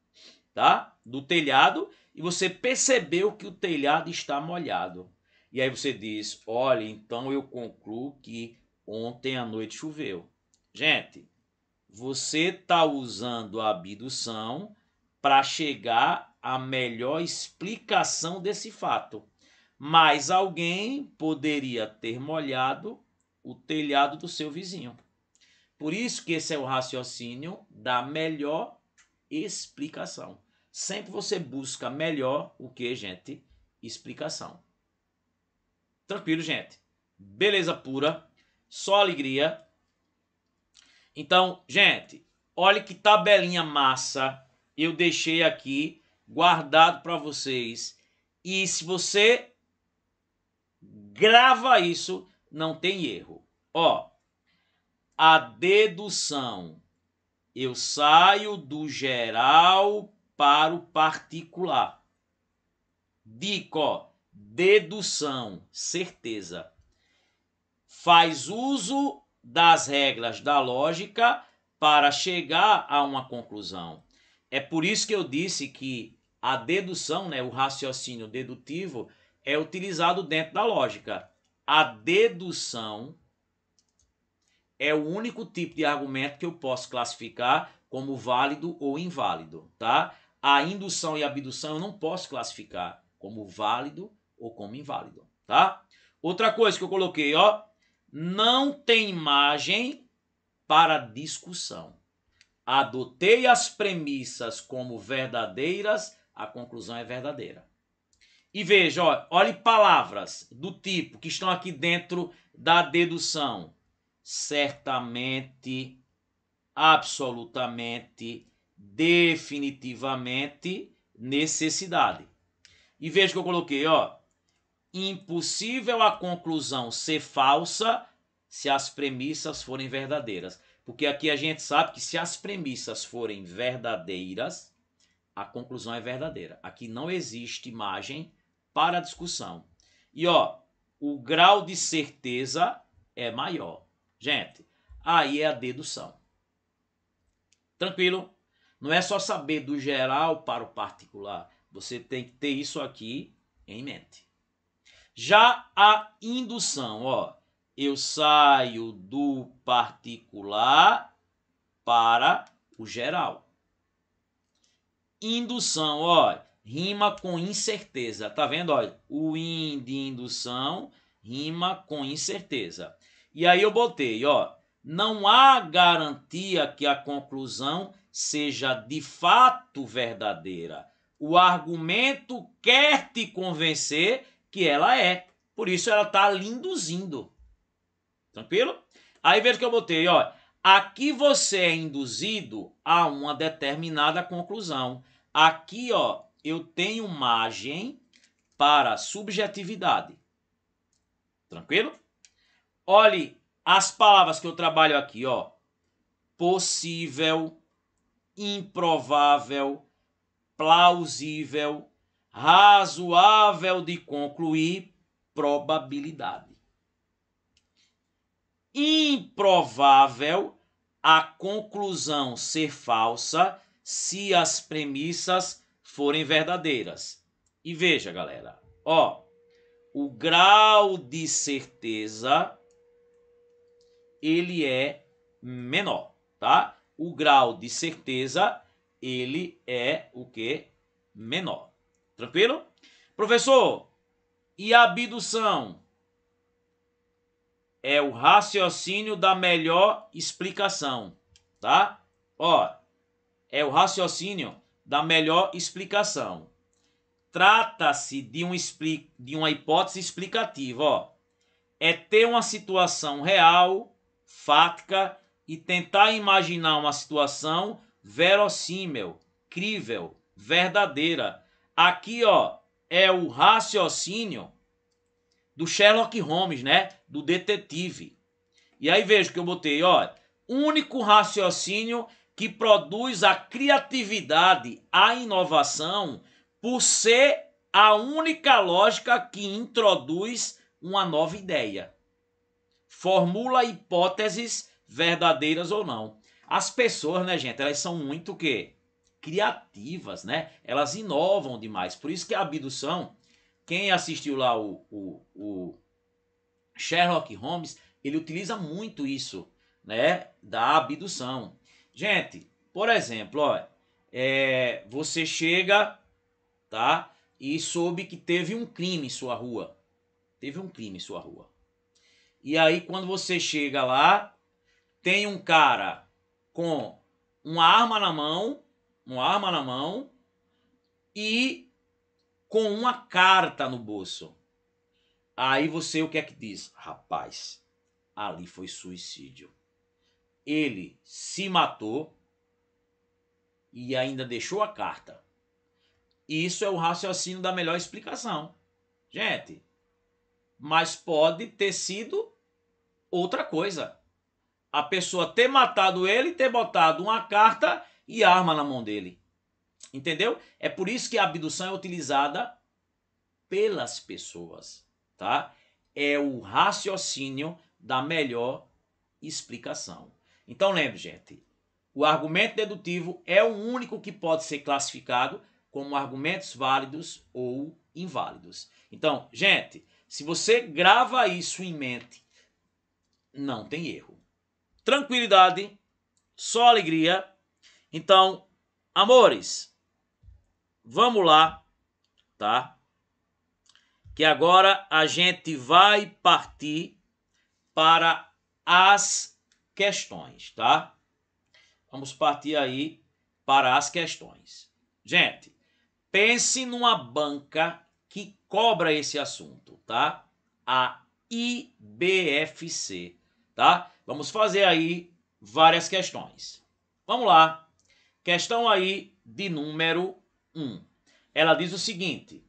tá? do telhado, e você percebeu que o telhado está molhado. E aí você diz: olha, então eu concluo que ontem à noite choveu. Gente, você está usando a abdução para chegar à melhor explicação desse fato mas alguém poderia ter molhado o telhado do seu vizinho. Por isso que esse é o raciocínio da melhor explicação. Sempre você busca melhor o que, gente? Explicação. Tranquilo, gente? Beleza pura, só alegria. Então, gente, olha que tabelinha massa eu deixei aqui guardado para vocês. E se você Grava isso, não tem erro. Ó, a dedução. Eu saio do geral para o particular. Dica, dedução, certeza. Faz uso das regras da lógica para chegar a uma conclusão. É por isso que eu disse que a dedução, né, o raciocínio dedutivo, é utilizado dentro da lógica. A dedução é o único tipo de argumento que eu posso classificar como válido ou inválido, tá? A indução e a abdução eu não posso classificar como válido ou como inválido, tá? Outra coisa que eu coloquei, ó, não tem margem para discussão. Adotei as premissas como verdadeiras, a conclusão é verdadeira e veja, ó, olhe palavras do tipo que estão aqui dentro da dedução. Certamente, absolutamente, definitivamente, necessidade. E veja que eu coloquei, ó. Impossível a conclusão ser falsa se as premissas forem verdadeiras. Porque aqui a gente sabe que se as premissas forem verdadeiras, a conclusão é verdadeira. Aqui não existe margem para a discussão. E ó, o grau de certeza é maior. Gente, aí é a dedução. Tranquilo? Não é só saber do geral para o particular. Você tem que ter isso aqui em mente. Já a indução, ó, eu saio do particular para o geral. Indução, ó, rima com incerteza. Tá vendo? Olha, o in de indução rima com incerteza. E aí eu botei, ó, não há garantia que a conclusão seja de fato verdadeira. O argumento quer te convencer que ela é. Por isso ela está ali induzindo. Tranquilo? Aí veja que eu botei, ó. Aqui você é induzido a uma determinada conclusão. Aqui, ó, eu tenho margem para subjetividade. Tranquilo? Olhe as palavras que eu trabalho aqui, ó. Possível, improvável, plausível, razoável de concluir, probabilidade. Improvável a conclusão ser falsa se as premissas forem verdadeiras. E veja, galera, ó, o grau de certeza ele é menor, tá? O grau de certeza ele é o que menor. Tranquilo? Professor, e a abdução é o raciocínio da melhor explicação, tá? Ó, é o raciocínio da melhor explicação. Trata-se de, um, de uma hipótese explicativa, ó. É ter uma situação real, fática e tentar imaginar uma situação verossímil, crível, verdadeira. Aqui, ó, é o raciocínio do Sherlock Holmes, né? Do detetive. E aí vejo que eu botei, ó, único raciocínio que produz a criatividade, a inovação, por ser a única lógica que introduz uma nova ideia. Formula hipóteses verdadeiras ou não. As pessoas, né, gente, elas são muito que criativas, né? Elas inovam demais. Por isso que a abdução, quem assistiu lá o, o, o Sherlock Holmes, ele utiliza muito isso, né, da abdução. Gente, por exemplo, ó, é, você chega, tá? E soube que teve um crime em sua rua. Teve um crime em sua rua. E aí, quando você chega lá, tem um cara com uma arma na mão, uma arma na mão e com uma carta no bolso. Aí você o que é que diz? Rapaz, ali foi suicídio ele se matou e ainda deixou a carta. Isso é o raciocínio da melhor explicação. Gente, mas pode ter sido outra coisa. A pessoa ter matado ele, ter botado uma carta e arma na mão dele. Entendeu? É por isso que a abdução é utilizada pelas pessoas, tá? É o raciocínio da melhor explicação. Então lembre, gente, o argumento dedutivo é o único que pode ser classificado como argumentos válidos ou inválidos. Então, gente, se você grava isso em mente, não tem erro. Tranquilidade, só alegria. Então, amores, vamos lá, tá? Que agora a gente vai partir para as questões, tá? Vamos partir aí para as questões. Gente, pense numa banca que cobra esse assunto, tá? A IBFC, tá? Vamos fazer aí várias questões. Vamos lá. Questão aí de número 1. Um. Ela diz o seguinte: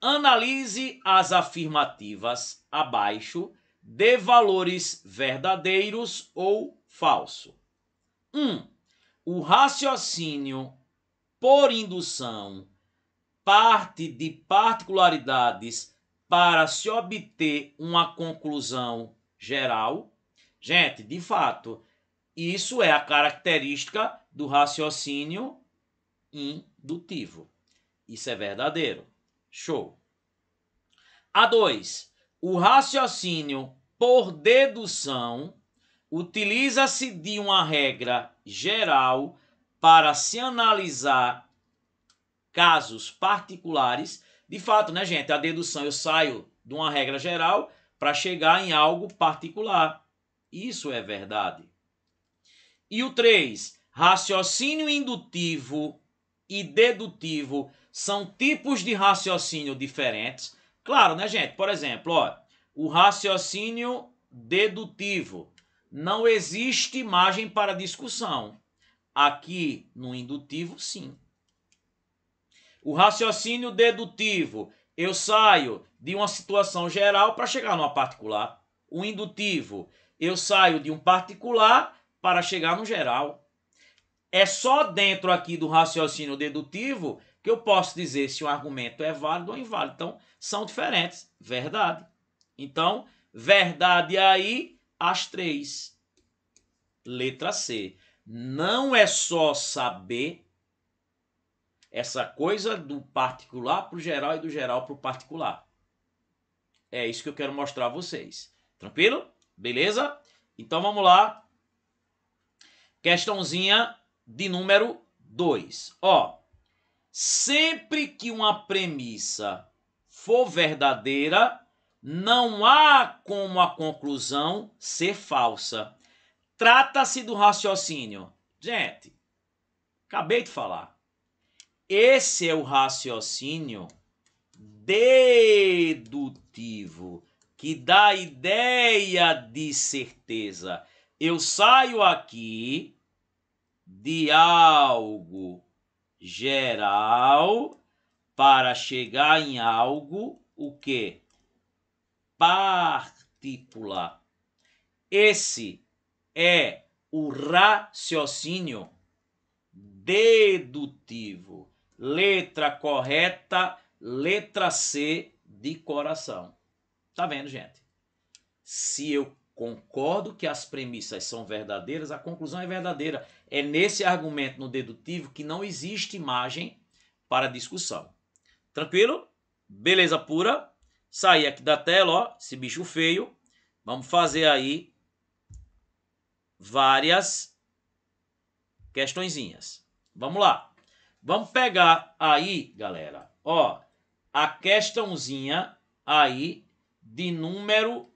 analise as afirmativas abaixo de valores verdadeiros ou falso. 1. Um, o raciocínio por indução parte de particularidades para se obter uma conclusão geral. Gente, de fato, isso é a característica do raciocínio indutivo. Isso é verdadeiro. Show. A 2 o raciocínio por dedução utiliza-se de uma regra geral para se analisar casos particulares. De fato, né, gente? A dedução eu saio de uma regra geral para chegar em algo particular. Isso é verdade. E o 3, raciocínio indutivo e dedutivo são tipos de raciocínio diferentes. Claro, né, gente? Por exemplo, ó, o raciocínio dedutivo. Não existe margem para discussão. Aqui no indutivo, sim. O raciocínio dedutivo, eu saio de uma situação geral para chegar numa particular. O indutivo, eu saio de um particular para chegar no geral. É só dentro aqui do raciocínio dedutivo que eu posso dizer se um argumento é válido ou inválido. Então, são diferentes. Verdade. Então, verdade aí, as três. Letra C. Não é só saber essa coisa do particular para o geral e do geral para o particular. É isso que eu quero mostrar a vocês. Tranquilo? Beleza? Então vamos lá. Questãozinha de número 2. Ó, Sempre que uma premissa for verdadeira, não há como a conclusão ser falsa. Trata-se do raciocínio. Gente, acabei de falar. Esse é o raciocínio dedutivo que dá ideia de certeza. Eu saio aqui de algo geral para chegar em algo o que particular. Esse é o raciocínio dedutivo. Letra correta, letra C de coração. Tá vendo, gente? Se eu concordo que as premissas são verdadeiras, a conclusão é verdadeira. É nesse argumento no dedutivo que não existe margem para discussão. Tranquilo? Beleza pura? Sair aqui da tela, ó, esse bicho feio. Vamos fazer aí várias questõezinhas. Vamos lá. Vamos pegar aí, galera, ó, a questãozinha aí de número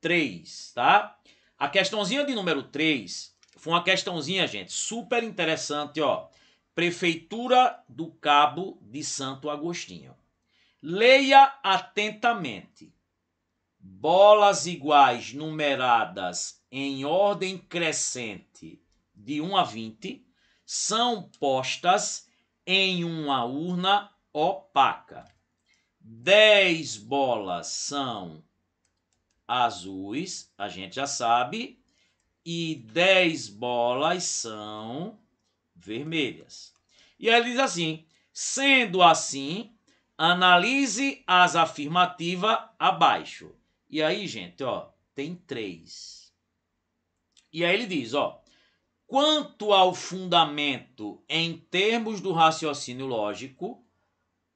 3, tá? A questãozinha de número 3 foi uma questãozinha, gente, super interessante, ó. Prefeitura do Cabo de Santo Agostinho. Leia atentamente. Bolas iguais numeradas em ordem crescente de 1 a 20 são postas em uma urna opaca. 10 bolas são azuis, a gente já sabe, e 10 bolas são vermelhas. E ele diz assim: sendo assim, analise as afirmativas abaixo. E aí, gente, ó, tem três. E aí ele diz, ó, quanto ao fundamento em termos do raciocínio lógico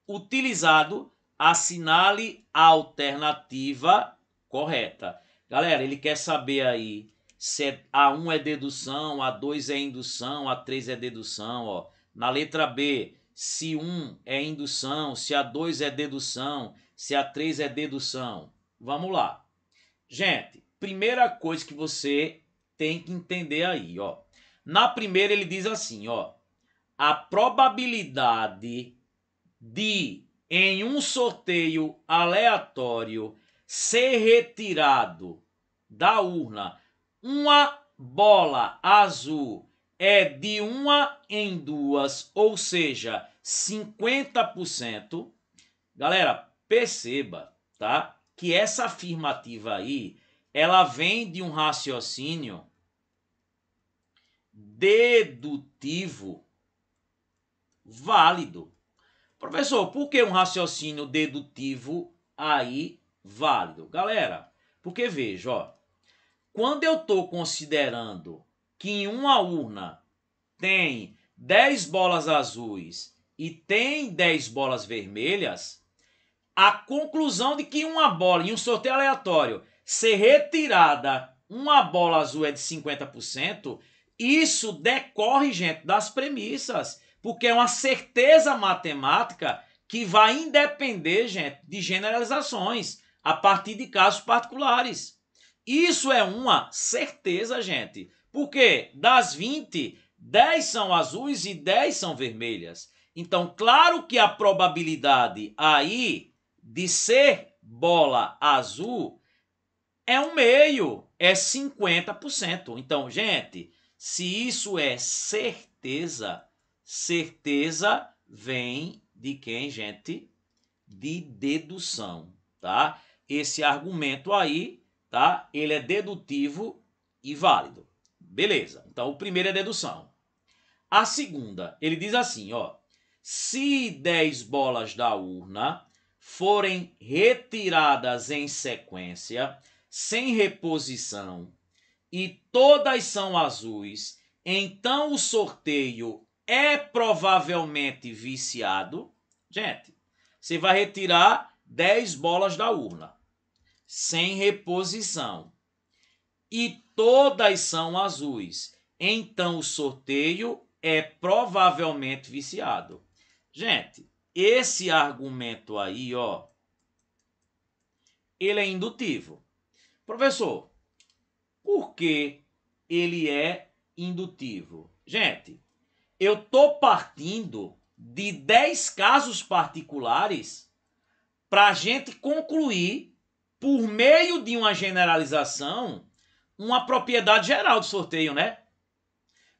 utilizado, assinale a alternativa correta. Galera, ele quer saber aí se é, A1 é dedução, A2 é indução, A3 é dedução, ó. Na letra B, se 1 é indução, se A2 é dedução, se A3 é dedução. Vamos lá. Gente, primeira coisa que você tem que entender aí, ó. Na primeira ele diz assim, ó: a probabilidade de em um sorteio aleatório ser retirado da urna uma bola azul é de uma em duas, ou seja, 50%. Galera, perceba, tá? Que essa afirmativa aí, ela vem de um raciocínio dedutivo válido. Professor, por que um raciocínio dedutivo aí válido? Galera, porque veja, ó, quando eu estou considerando que em uma urna tem 10 bolas azuis e tem 10 bolas vermelhas, a conclusão de que uma bola em um sorteio aleatório ser retirada uma bola azul é de 50%, isso decorre, gente, das premissas, porque é uma certeza matemática que vai independer, gente, de generalizações a partir de casos particulares. Isso é uma certeza, gente. Porque das 20, 10 são azuis e 10 são vermelhas. Então, claro que a probabilidade aí de ser bola azul é um meio, é 50%. Então, gente, se isso é certeza, certeza vem de quem, gente? De dedução, tá? Esse argumento aí tá? Ele é dedutivo e válido. Beleza. Então o primeiro é dedução. A segunda, ele diz assim, ó: se 10 bolas da urna forem retiradas em sequência, sem reposição, e todas são azuis, então o sorteio é provavelmente viciado. Gente, você vai retirar 10 bolas da urna sem reposição. E todas são azuis. Então o sorteio é provavelmente viciado. Gente, esse argumento aí, ó, ele é indutivo. Professor, por que ele é indutivo? Gente, eu tô partindo de 10 casos particulares para a gente concluir por meio de uma generalização, uma propriedade geral do sorteio, né?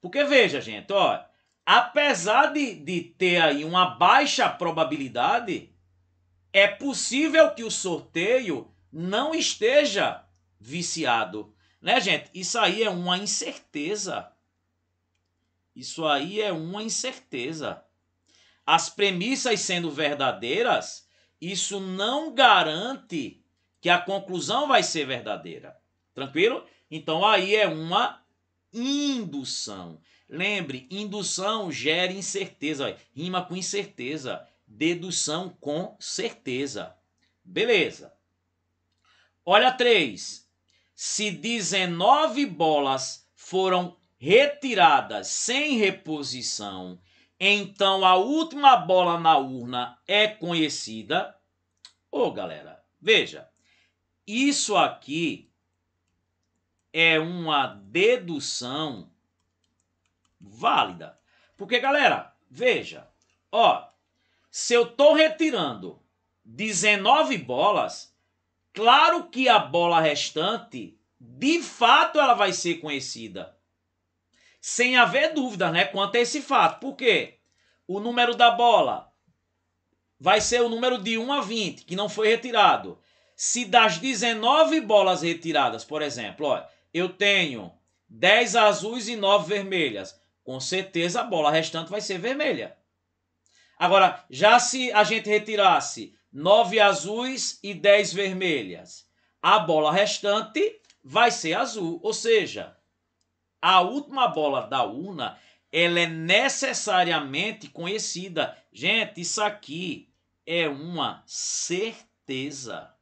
Porque veja, gente, ó, apesar de, de ter aí uma baixa probabilidade, é possível que o sorteio não esteja viciado. Né, gente? Isso aí é uma incerteza. Isso aí é uma incerteza. As premissas sendo verdadeiras, isso não garante que a conclusão vai ser verdadeira. Tranquilo? Então aí é uma indução. Lembre, indução gera incerteza. rima com incerteza. Dedução com certeza. Beleza. Olha três. Se 19 bolas foram retiradas sem reposição, então a última bola na urna é conhecida. Ô, oh, galera, veja. Isso aqui é uma dedução válida. Porque, galera, veja, ó, se eu estou retirando 19 bolas, claro que a bola restante, de fato, ela vai ser conhecida. Sem haver dúvida, né, quanto a esse fato. Por quê? O número da bola vai ser o número de 1 a 20, que não foi retirado se das 19 bolas retiradas, por exemplo, ó, eu tenho 10 azuis e 9 vermelhas, com certeza a bola restante vai ser vermelha. Agora, já se a gente retirasse 9 azuis e 10 vermelhas, a bola restante vai ser azul, ou seja, a última bola da urna ela é necessariamente conhecida. Gente, isso aqui é uma certeza.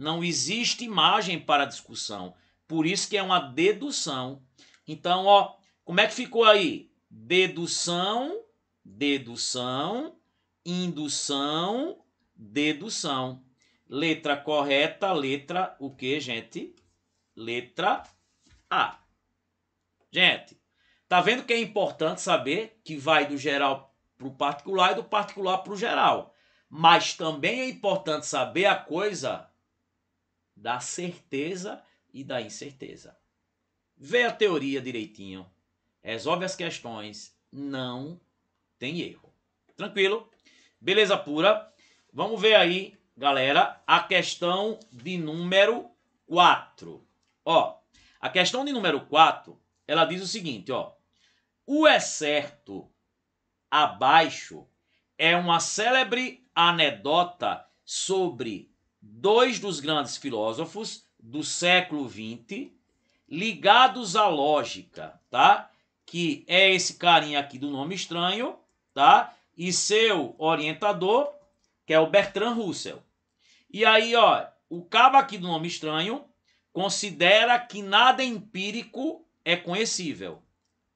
Não existe imagem para discussão. Por isso que é uma dedução. Então, ó, como é que ficou aí? Dedução, dedução, indução, dedução. Letra correta, letra o que, gente? Letra A. Gente, tá vendo que é importante saber que vai do geral para o particular e do particular para o geral. Mas também é importante saber a coisa da certeza e da incerteza. Vê a teoria direitinho, resolve as questões, não tem erro. Tranquilo? Beleza pura? Vamos ver aí, galera, a questão de número 4. Ó, a questão de número 4, ela diz o seguinte, ó: O certo. abaixo é uma célebre anedota sobre dois dos grandes filósofos do século XX ligados à lógica, tá? Que é esse carinha aqui do nome estranho, tá? E seu orientador, que é o Bertrand Russell. E aí, ó, o cabo aqui do nome estranho considera que nada empírico é conhecível.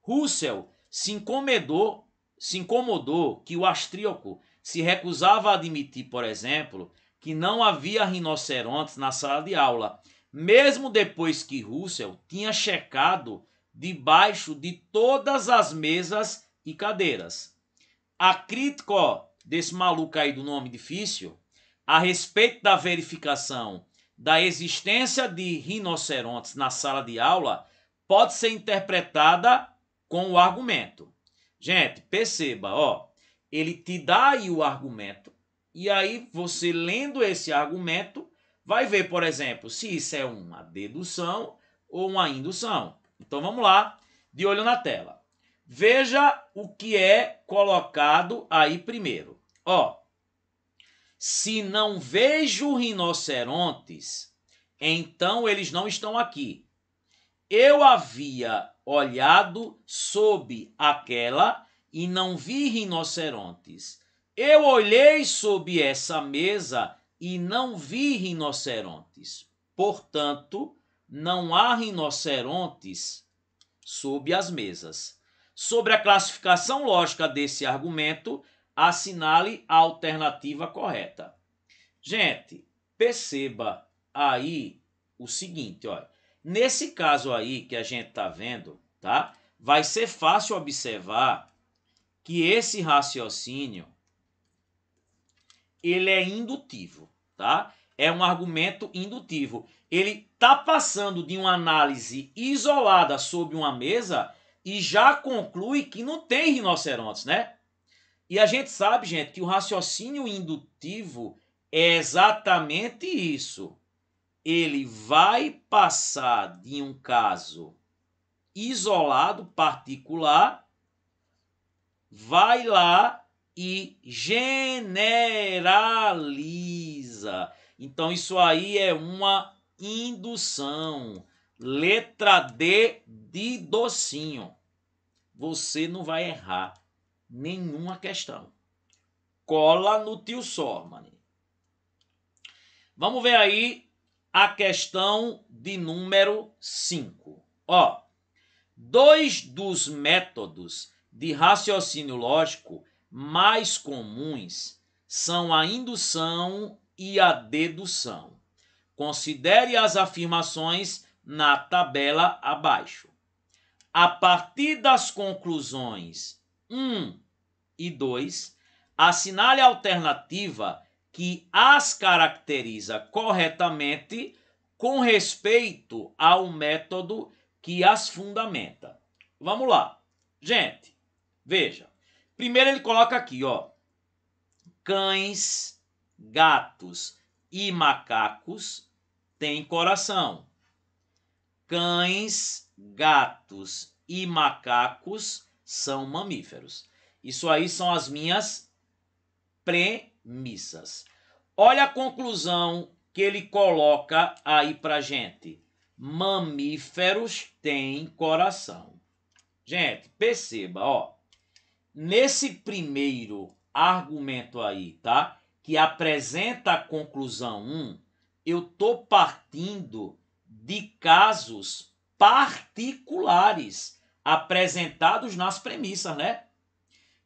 Russell se incomodou, se incomodou que o austríaco se recusava a admitir, por exemplo, que não havia rinocerontes na sala de aula, mesmo depois que Russell tinha checado debaixo de todas as mesas e cadeiras. A crítica desse maluco aí do nome difícil a respeito da verificação da existência de rinocerontes na sala de aula pode ser interpretada com o argumento. Gente, perceba, ó, ele te dá aí o argumento e aí você lendo esse argumento vai ver, por exemplo, se isso é uma dedução ou uma indução. Então vamos lá, de olho na tela. Veja o que é colocado aí primeiro. Ó, se não vejo rinocerontes, então eles não estão aqui. Eu havia olhado sob aquela e não vi rinocerontes. Eu olhei sob essa mesa e não vi rinocerontes. Portanto, não há rinocerontes sob as mesas. Sobre a classificação lógica desse argumento, assinale a alternativa correta. Gente, perceba aí o seguinte, olha. Nesse caso aí que a gente está vendo, tá? Vai ser fácil observar que esse raciocínio ele é indutivo, tá? É um argumento indutivo. Ele está passando de uma análise isolada sobre uma mesa e já conclui que não tem rinocerontes, né? E a gente sabe, gente, que o raciocínio indutivo é exatamente isso. Ele vai passar de um caso isolado, particular, vai lá e generaliza. Então, isso aí é uma indução. Letra D de docinho. Você não vai errar nenhuma questão. Cola no tio Sormani. Vamos ver aí a questão de número 5. Ó, dois dos métodos de raciocínio lógico mais comuns são a indução e a dedução. Considere as afirmações na tabela abaixo. A partir das conclusões 1 e 2, assinale a alternativa que as caracteriza corretamente com respeito ao método que as fundamenta. Vamos lá. Gente, veja. Primeiro ele coloca aqui, ó. Cães, gatos e macacos têm coração. Cães, gatos e macacos são mamíferos. Isso aí são as minhas premissas. Olha a conclusão que ele coloca aí pra gente. Mamíferos têm coração. Gente, perceba, ó nesse primeiro argumento aí, tá? Que apresenta a conclusão 1, eu tô partindo de casos particulares apresentados nas premissas, né?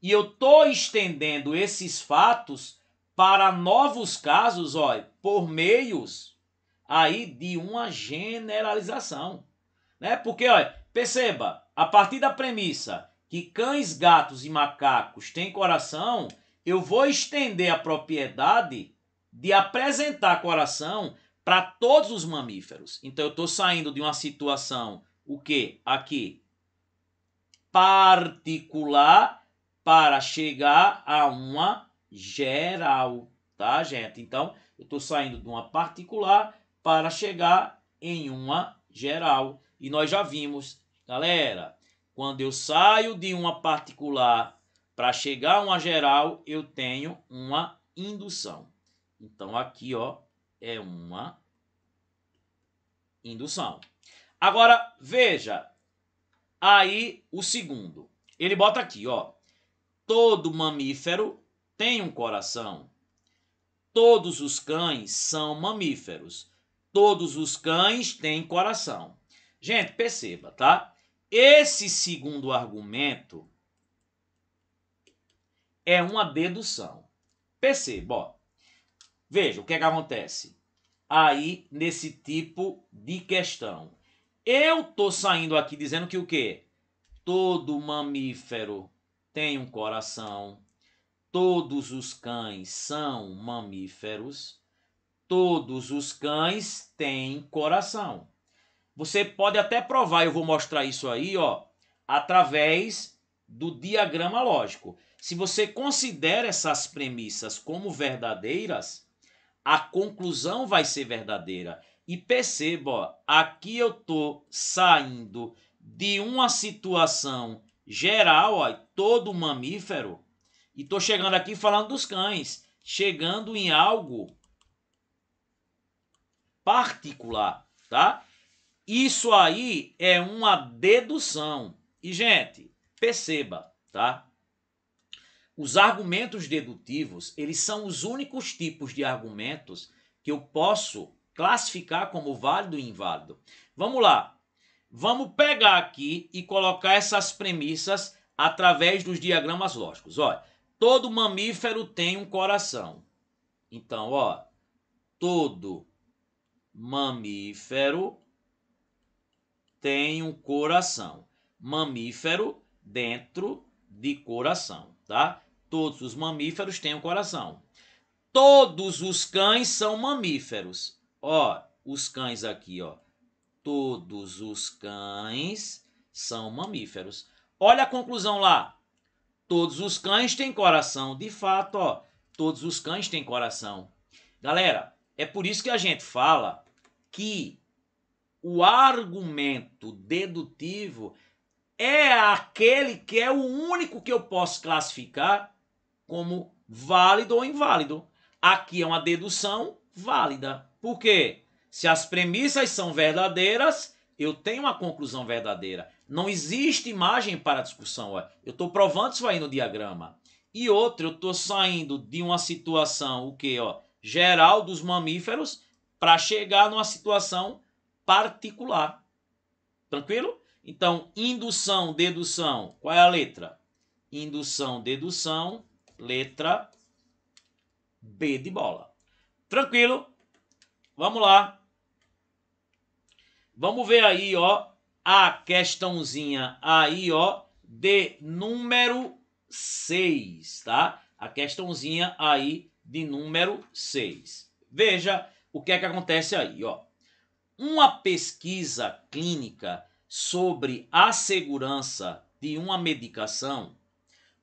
E eu tô estendendo esses fatos para novos casos, olha, por meios aí de uma generalização, né? Porque, olha, perceba, a partir da premissa que cães, gatos e macacos têm coração, eu vou estender a propriedade de apresentar coração para todos os mamíferos. Então eu estou saindo de uma situação, o que? Aqui, particular para chegar a uma geral, tá, gente? Então eu estou saindo de uma particular para chegar em uma geral. E nós já vimos, galera, quando eu saio de uma particular para chegar a uma geral, eu tenho uma indução. Então aqui, ó, é uma indução. Agora, veja aí o segundo. Ele bota aqui, ó. Todo mamífero tem um coração. Todos os cães são mamíferos. Todos os cães têm coração. Gente, perceba, tá? Esse segundo argumento é uma dedução. Perceba, ó. Veja o que, é que acontece aí nesse tipo de questão. Eu tô saindo aqui dizendo que o quê? Todo mamífero tem um coração. Todos os cães são mamíferos. Todos os cães têm coração. Você pode até provar, eu vou mostrar isso aí, ó, através do diagrama lógico. Se você considera essas premissas como verdadeiras, a conclusão vai ser verdadeira. E perceba, ó, aqui eu tô saindo de uma situação geral, ó, todo mamífero, e tô chegando aqui falando dos cães, chegando em algo particular, tá? Isso aí é uma dedução. E, gente, perceba, tá? Os argumentos dedutivos, eles são os únicos tipos de argumentos que eu posso classificar como válido e inválido. Vamos lá. Vamos pegar aqui e colocar essas premissas através dos diagramas lógicos. Olha, todo mamífero tem um coração. Então, ó, todo mamífero tem um coração. Mamífero dentro de coração, tá? Todos os mamíferos têm um coração. Todos os cães são mamíferos. Ó, os cães aqui, ó. Todos os cães são mamíferos. Olha a conclusão lá. Todos os cães têm coração. De fato, ó, todos os cães têm coração. Galera, é por isso que a gente fala que o argumento dedutivo é aquele que é o único que eu posso classificar como válido ou inválido. Aqui é uma dedução válida. Por quê? Se as premissas são verdadeiras, eu tenho uma conclusão verdadeira. Não existe imagem para discussão. Ó. Eu estou provando isso aí no diagrama. E outra, eu estou saindo de uma situação, o quê? Ó, geral dos mamíferos para chegar numa situação particular. Tranquilo? Então, indução, dedução, qual é a letra? Indução, dedução, letra B de bola. Tranquilo? Vamos lá. Vamos ver aí, ó, a questãozinha aí, ó, de número 6, tá? A questãozinha aí de número 6. Veja o que é que acontece aí, ó uma pesquisa clínica sobre a segurança de uma medicação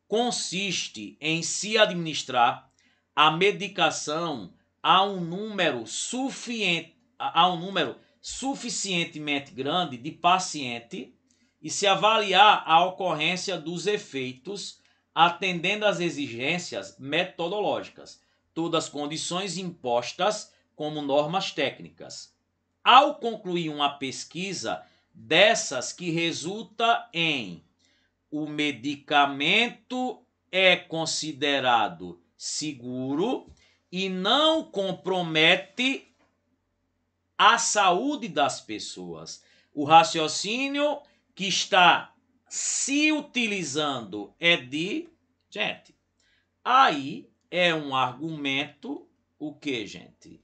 consiste em se administrar a medicação a um número suficiente a um número suficientemente grande de paciente e se avaliar a ocorrência dos efeitos atendendo às exigências metodológicas, todas as condições impostas como normas técnicas ao concluir uma pesquisa dessas que resulta em o medicamento é considerado seguro e não compromete a saúde das pessoas. O raciocínio que está se utilizando é de gente. Aí é um argumento o que, gente?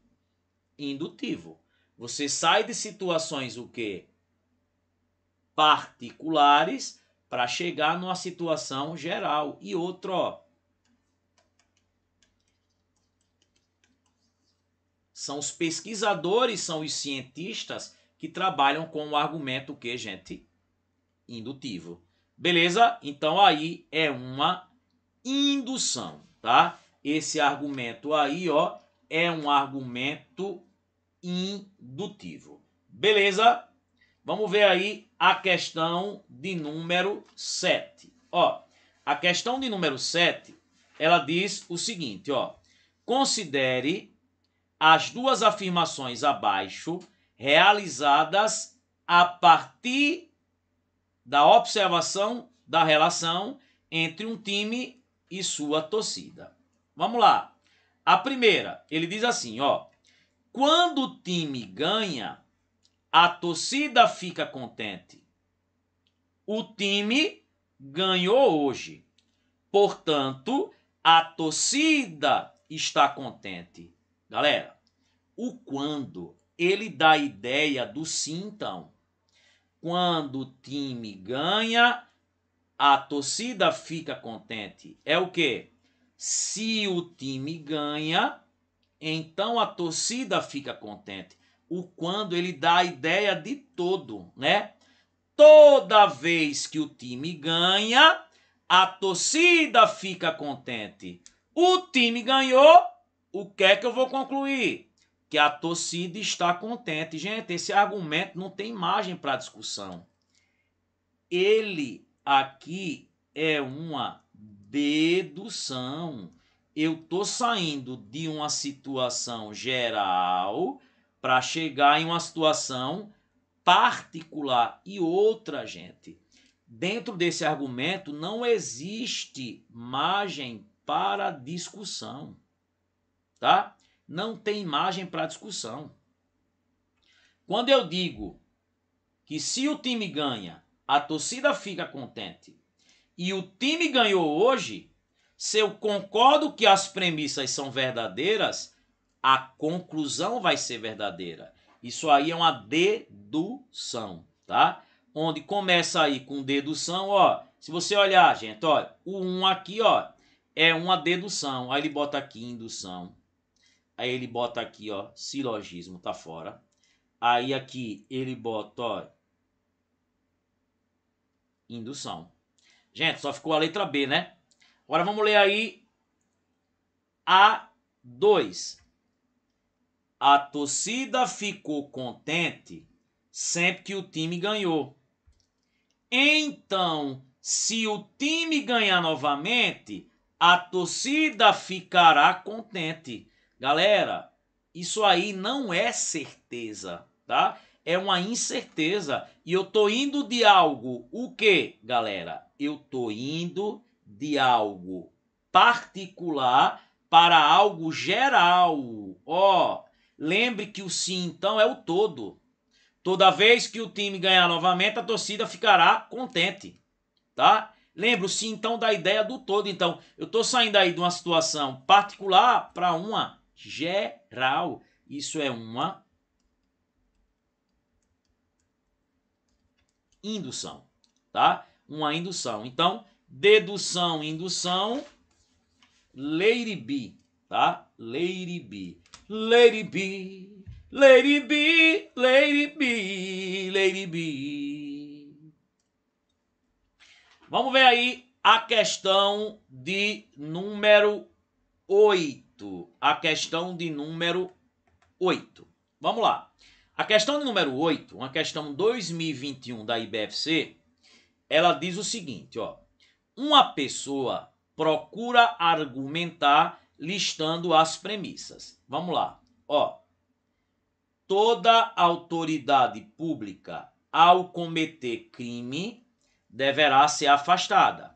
Indutivo. Você sai de situações o quê? Particulares para chegar numa situação geral. E outro, ó, são os pesquisadores, são os cientistas que trabalham com o argumento que, gente, indutivo. Beleza? Então aí é uma indução, tá? Esse argumento aí, ó, é um argumento indutivo. Beleza? Vamos ver aí a questão de número 7. Ó, a questão de número 7, ela diz o seguinte, ó: Considere as duas afirmações abaixo realizadas a partir da observação da relação entre um time e sua torcida. Vamos lá. A primeira, ele diz assim, ó: quando o time ganha, a torcida fica contente. O time ganhou hoje. Portanto, a torcida está contente. Galera, o quando ele dá a ideia do sim então. Quando o time ganha, a torcida fica contente. É o quê? Se o time ganha, então a torcida fica contente. O quando ele dá a ideia de todo, né? Toda vez que o time ganha, a torcida fica contente. O time ganhou, o que é que eu vou concluir? Que a torcida está contente. Gente, esse argumento não tem margem para discussão. Ele aqui é uma dedução eu tô saindo de uma situação geral para chegar em uma situação particular e outra, gente. Dentro desse argumento não existe margem para discussão, tá? Não tem margem para discussão. Quando eu digo que se o time ganha, a torcida fica contente e o time ganhou hoje, se eu concordo que as premissas são verdadeiras, a conclusão vai ser verdadeira. Isso aí é uma dedução, tá? Onde começa aí com dedução, ó. Se você olhar, gente, ó, o 1 um aqui, ó, é uma dedução. Aí ele bota aqui indução. Aí ele bota aqui, ó, silogismo, tá fora. Aí aqui ele bota, ó, indução. Gente, só ficou a letra B, né? Agora vamos ler aí A2. A torcida ficou contente sempre que o time ganhou. Então, se o time ganhar novamente, a torcida ficará contente. Galera, isso aí não é certeza, tá? É uma incerteza. E eu tô indo de algo. O que, galera? Eu tô indo de algo particular para algo geral. Ó, oh, lembre que o sim então é o todo. Toda vez que o time ganhar novamente, a torcida ficará contente, tá? Lembra, o sim então da ideia do todo. Então, eu tô saindo aí de uma situação particular para uma geral. Isso é uma indução, tá? Uma indução. Então, dedução, indução, Lady B, tá? Lady B. Lady B, Lady B, Lady B, Lady B. Vamos ver aí a questão de número 8. A questão de número 8. Vamos lá. A questão de número 8, uma questão 2021 da IBFC, ela diz o seguinte, ó uma pessoa procura argumentar listando as premissas. Vamos lá. Ó, toda autoridade pública ao cometer crime deverá ser afastada.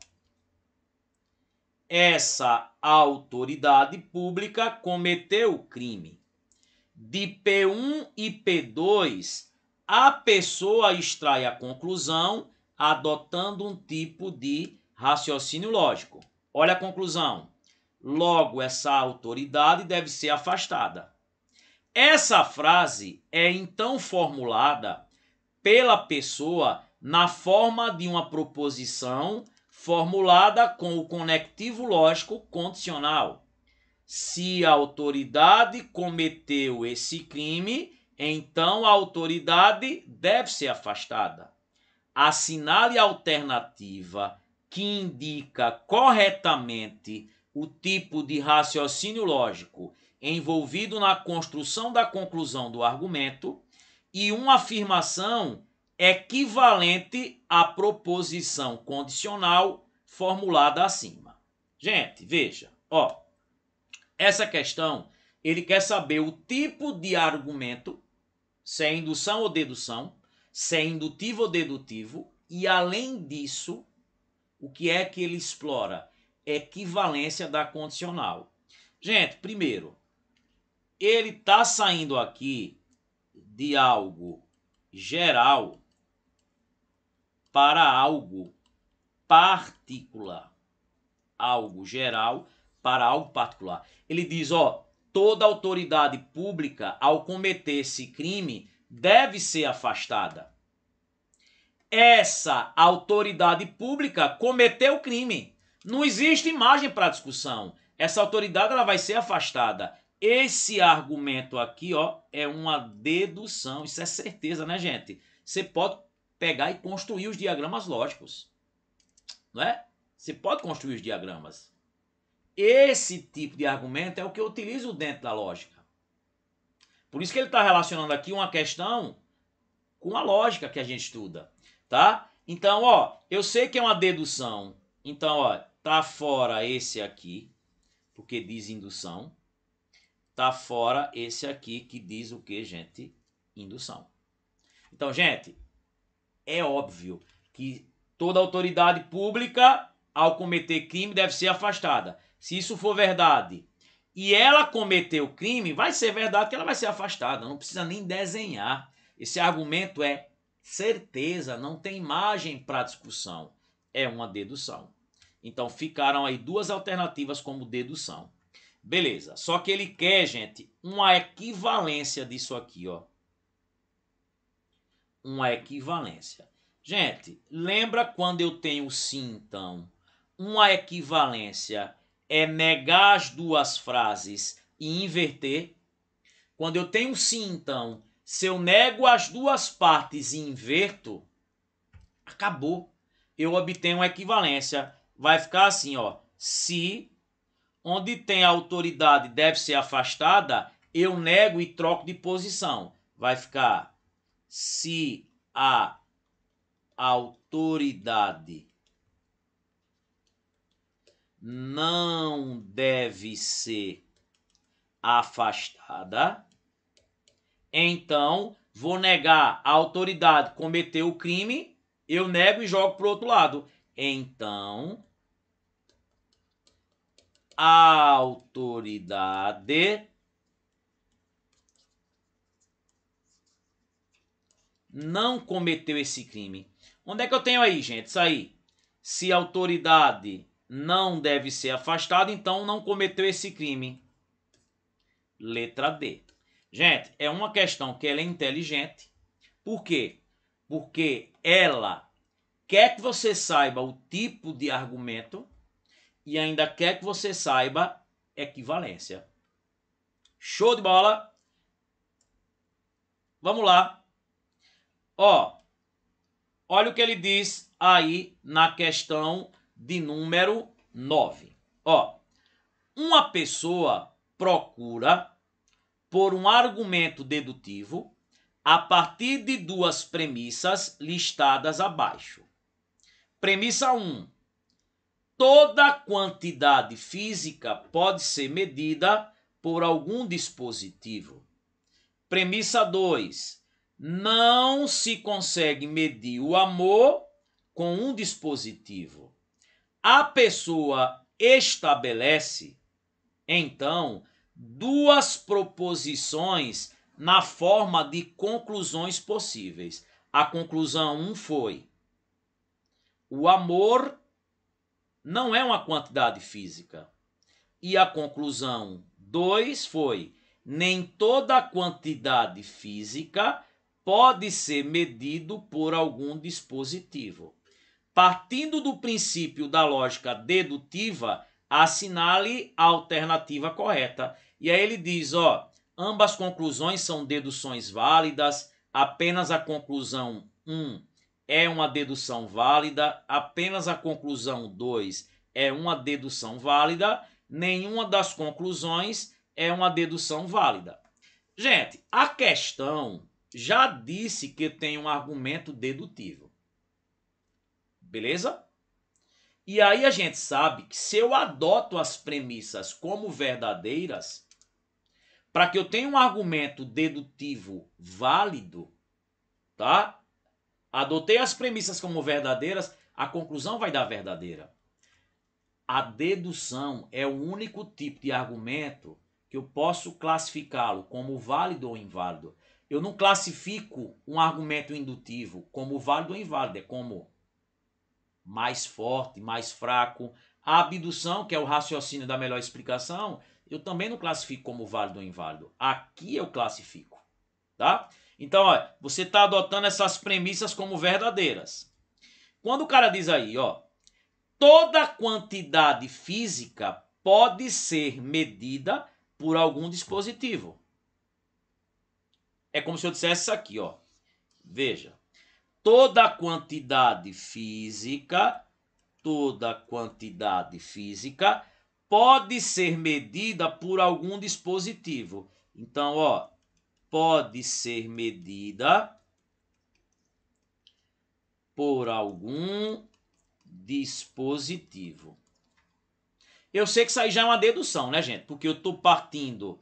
Essa autoridade pública cometeu crime. De P1 e P2, a pessoa extrai a conclusão adotando um tipo de Raciocínio lógico. Olha a conclusão. Logo, essa autoridade deve ser afastada. Essa frase é então formulada pela pessoa na forma de uma proposição formulada com o conectivo lógico condicional. Se a autoridade cometeu esse crime, então a autoridade deve ser afastada. Assinale a alternativa que indica corretamente o tipo de raciocínio lógico envolvido na construção da conclusão do argumento e uma afirmação equivalente à proposição condicional formulada acima. Gente, veja, ó, essa questão ele quer saber o tipo de argumento, se é indução ou dedução, se é indutivo ou dedutivo, e além disso, o que é que ele explora? Equivalência da condicional. Gente, primeiro, ele está saindo aqui de algo geral para algo particular. Algo geral para algo particular. Ele diz, ó, toda autoridade pública ao cometer esse crime deve ser afastada essa autoridade pública cometeu o crime. Não existe imagem para discussão. Essa autoridade ela vai ser afastada. Esse argumento aqui, ó, é uma dedução. Isso é certeza, né, gente? Você pode pegar e construir os diagramas lógicos. Não é? Você pode construir os diagramas. Esse tipo de argumento é o que eu utilizo dentro da lógica. Por isso que ele está relacionando aqui uma questão com a lógica que a gente estuda tá? Então, ó, eu sei que é uma dedução. Então, ó, tá fora esse aqui, porque diz indução. Tá fora esse aqui que diz o que, gente? Indução. Então, gente, é óbvio que toda autoridade pública, ao cometer crime, deve ser afastada. Se isso for verdade e ela cometeu crime, vai ser verdade que ela vai ser afastada. Não precisa nem desenhar. Esse argumento é certeza, não tem margem para discussão. É uma dedução. Então ficaram aí duas alternativas como dedução. Beleza. Só que ele quer, gente, uma equivalência disso aqui, ó. Uma equivalência. Gente, lembra quando eu tenho sim, então? Uma equivalência é negar as duas frases e inverter. Quando eu tenho sim, então, se eu nego as duas partes e inverto, acabou. Eu obtenho uma equivalência. Vai ficar assim, ó. Se onde tem autoridade deve ser afastada, eu nego e troco de posição. Vai ficar se a autoridade não deve ser afastada, então vou negar a autoridade cometer cometeu o crime, eu nego e jogo para o outro lado. Então, a autoridade não cometeu esse crime. Onde é que eu tenho aí, gente? Isso aí. Se a autoridade não deve ser afastada, então não cometeu esse crime. Letra D. Gente, é uma questão que ela é inteligente. Por quê? Porque ela quer que você saiba o tipo de argumento e ainda quer que você saiba equivalência. Show de bola! Vamos lá. Ó, olha o que ele diz aí na questão de número 9. Ó, uma pessoa procura por um argumento dedutivo a partir de duas premissas listadas abaixo. Premissa 1. Toda quantidade física pode ser medida por algum dispositivo. Premissa 2. Não se consegue medir o amor com um dispositivo. A pessoa estabelece, então, duas proposições na forma de conclusões possíveis. A conclusão 1 um foi: o amor não é uma quantidade física. E a conclusão 2 foi: nem toda quantidade física pode ser medido por algum dispositivo. Partindo do princípio da lógica dedutiva, assinale a alternativa correta e aí ele diz, ó, ambas conclusões são deduções válidas, apenas a conclusão 1 é uma dedução válida, apenas a conclusão 2 é uma dedução válida, nenhuma das conclusões é uma dedução válida. Gente, a questão já disse que tem um argumento dedutivo Beleza? E aí a gente sabe que se eu adoto as premissas como verdadeiras, para que eu tenha um argumento dedutivo válido, tá? Adotei as premissas como verdadeiras, a conclusão vai dar verdadeira. A dedução é o único tipo de argumento que eu posso classificá-lo como válido ou inválido. Eu não classifico um argumento indutivo como válido ou inválido, é como mais forte, mais fraco. A abdução, que é o raciocínio da melhor explicação, eu também não classifico como válido ou inválido. Aqui eu classifico, tá? Então, ó, você está adotando essas premissas como verdadeiras. Quando o cara diz aí, ó, toda quantidade física pode ser medida por algum dispositivo. É como se eu dissesse isso aqui, ó. Veja, toda quantidade física, toda quantidade física pode ser medida por algum dispositivo. Então, ó, pode ser medida por algum dispositivo. Eu sei que isso aí já é uma dedução, né, gente? Porque eu estou partindo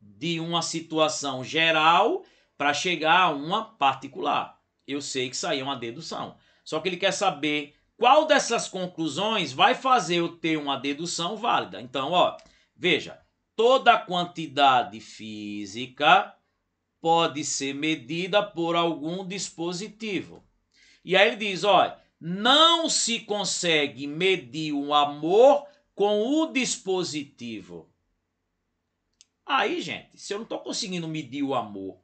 de uma situação geral para chegar a uma particular. Eu sei que isso aí é uma dedução. Só que ele quer saber qual dessas conclusões vai fazer eu ter uma dedução válida? Então, ó, veja, toda quantidade física pode ser medida por algum dispositivo. E aí ele diz, ó, não se consegue medir o um amor com o dispositivo. Aí, gente, se eu não estou conseguindo medir o amor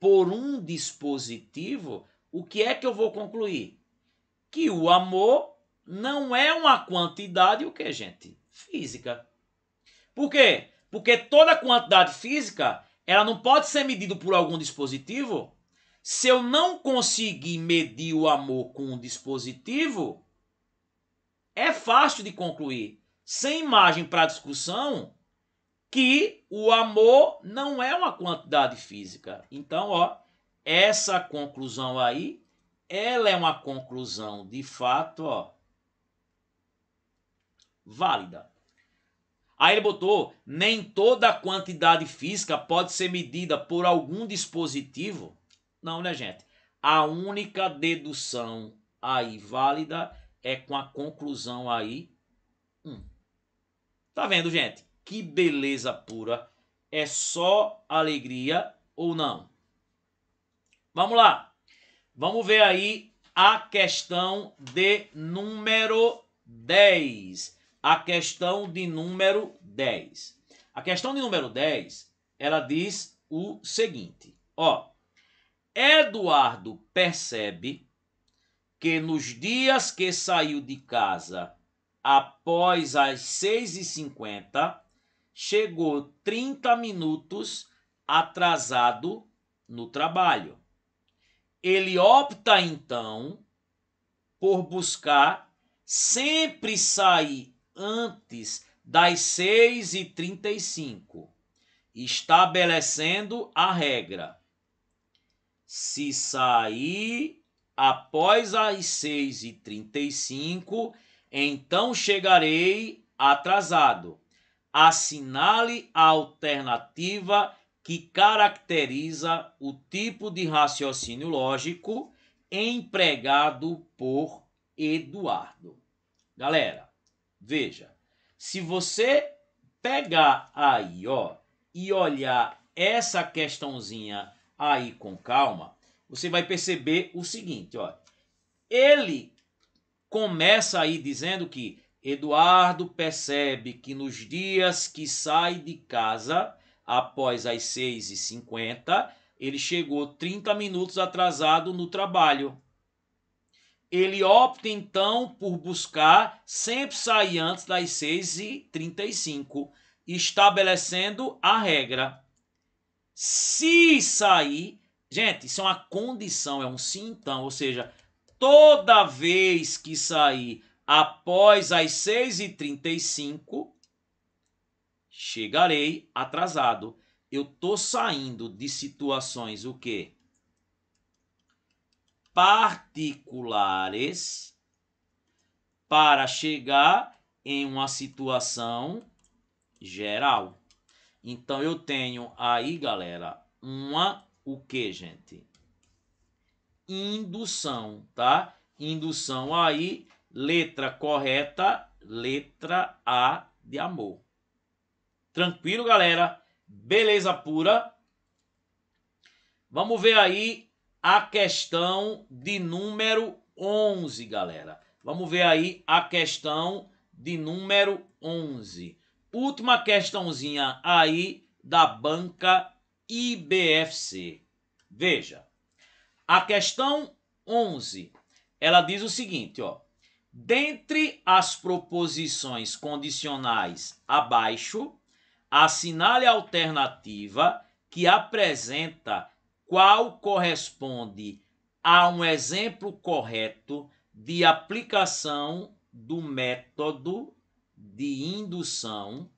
por um dispositivo, o que é que eu vou concluir? que o amor não é uma quantidade, o que, gente? Física. Por quê? Porque toda quantidade física, ela não pode ser medida por algum dispositivo. Se eu não conseguir medir o amor com um dispositivo, é fácil de concluir, sem margem para discussão, que o amor não é uma quantidade física. Então, ó, essa conclusão aí ela é uma conclusão de fato, ó, válida. Aí ele botou: nem toda quantidade física pode ser medida por algum dispositivo. Não, né, gente? A única dedução aí válida é com a conclusão aí 1. Hum. Tá vendo, gente? Que beleza pura. É só alegria ou não? Vamos lá. Vamos ver aí a questão de número 10. A questão de número 10. A questão de número 10, ela diz o seguinte, ó. Eduardo percebe que nos dias que saiu de casa após as 6h50, chegou 30 minutos atrasado no trabalho ele opta então por buscar sempre sair antes das 6h35, estabelecendo a regra. Se sair após as 6h35, então chegarei atrasado. Assinale a alternativa que caracteriza o tipo de raciocínio lógico empregado por Eduardo. Galera, veja, se você pegar aí, ó, e olhar essa questãozinha aí com calma, você vai perceber o seguinte, ó. Ele começa aí dizendo que Eduardo percebe que nos dias que sai de casa, após as 6h50, ele chegou 30 minutos atrasado no trabalho. Ele opta então por buscar sempre sair antes das 6h35, estabelecendo a regra. Se sair, gente, isso é uma condição, é um sim então, ou seja, toda vez que sair após as 6h35, chegarei atrasado. Eu tô saindo de situações o quê? Particulares para chegar em uma situação geral. Então eu tenho aí, galera, uma o que, gente? Indução, tá? Indução aí, letra correta, letra A de amor. Tranquilo, galera? Beleza pura? Vamos ver aí a questão de número 11, galera. Vamos ver aí a questão de número 11. Última questãozinha aí da banca IBFC. Veja, a questão 11, ela diz o seguinte, ó. Dentre as proposições condicionais abaixo, assinale a alternativa que apresenta qual corresponde a um exemplo correto de aplicação do método de indução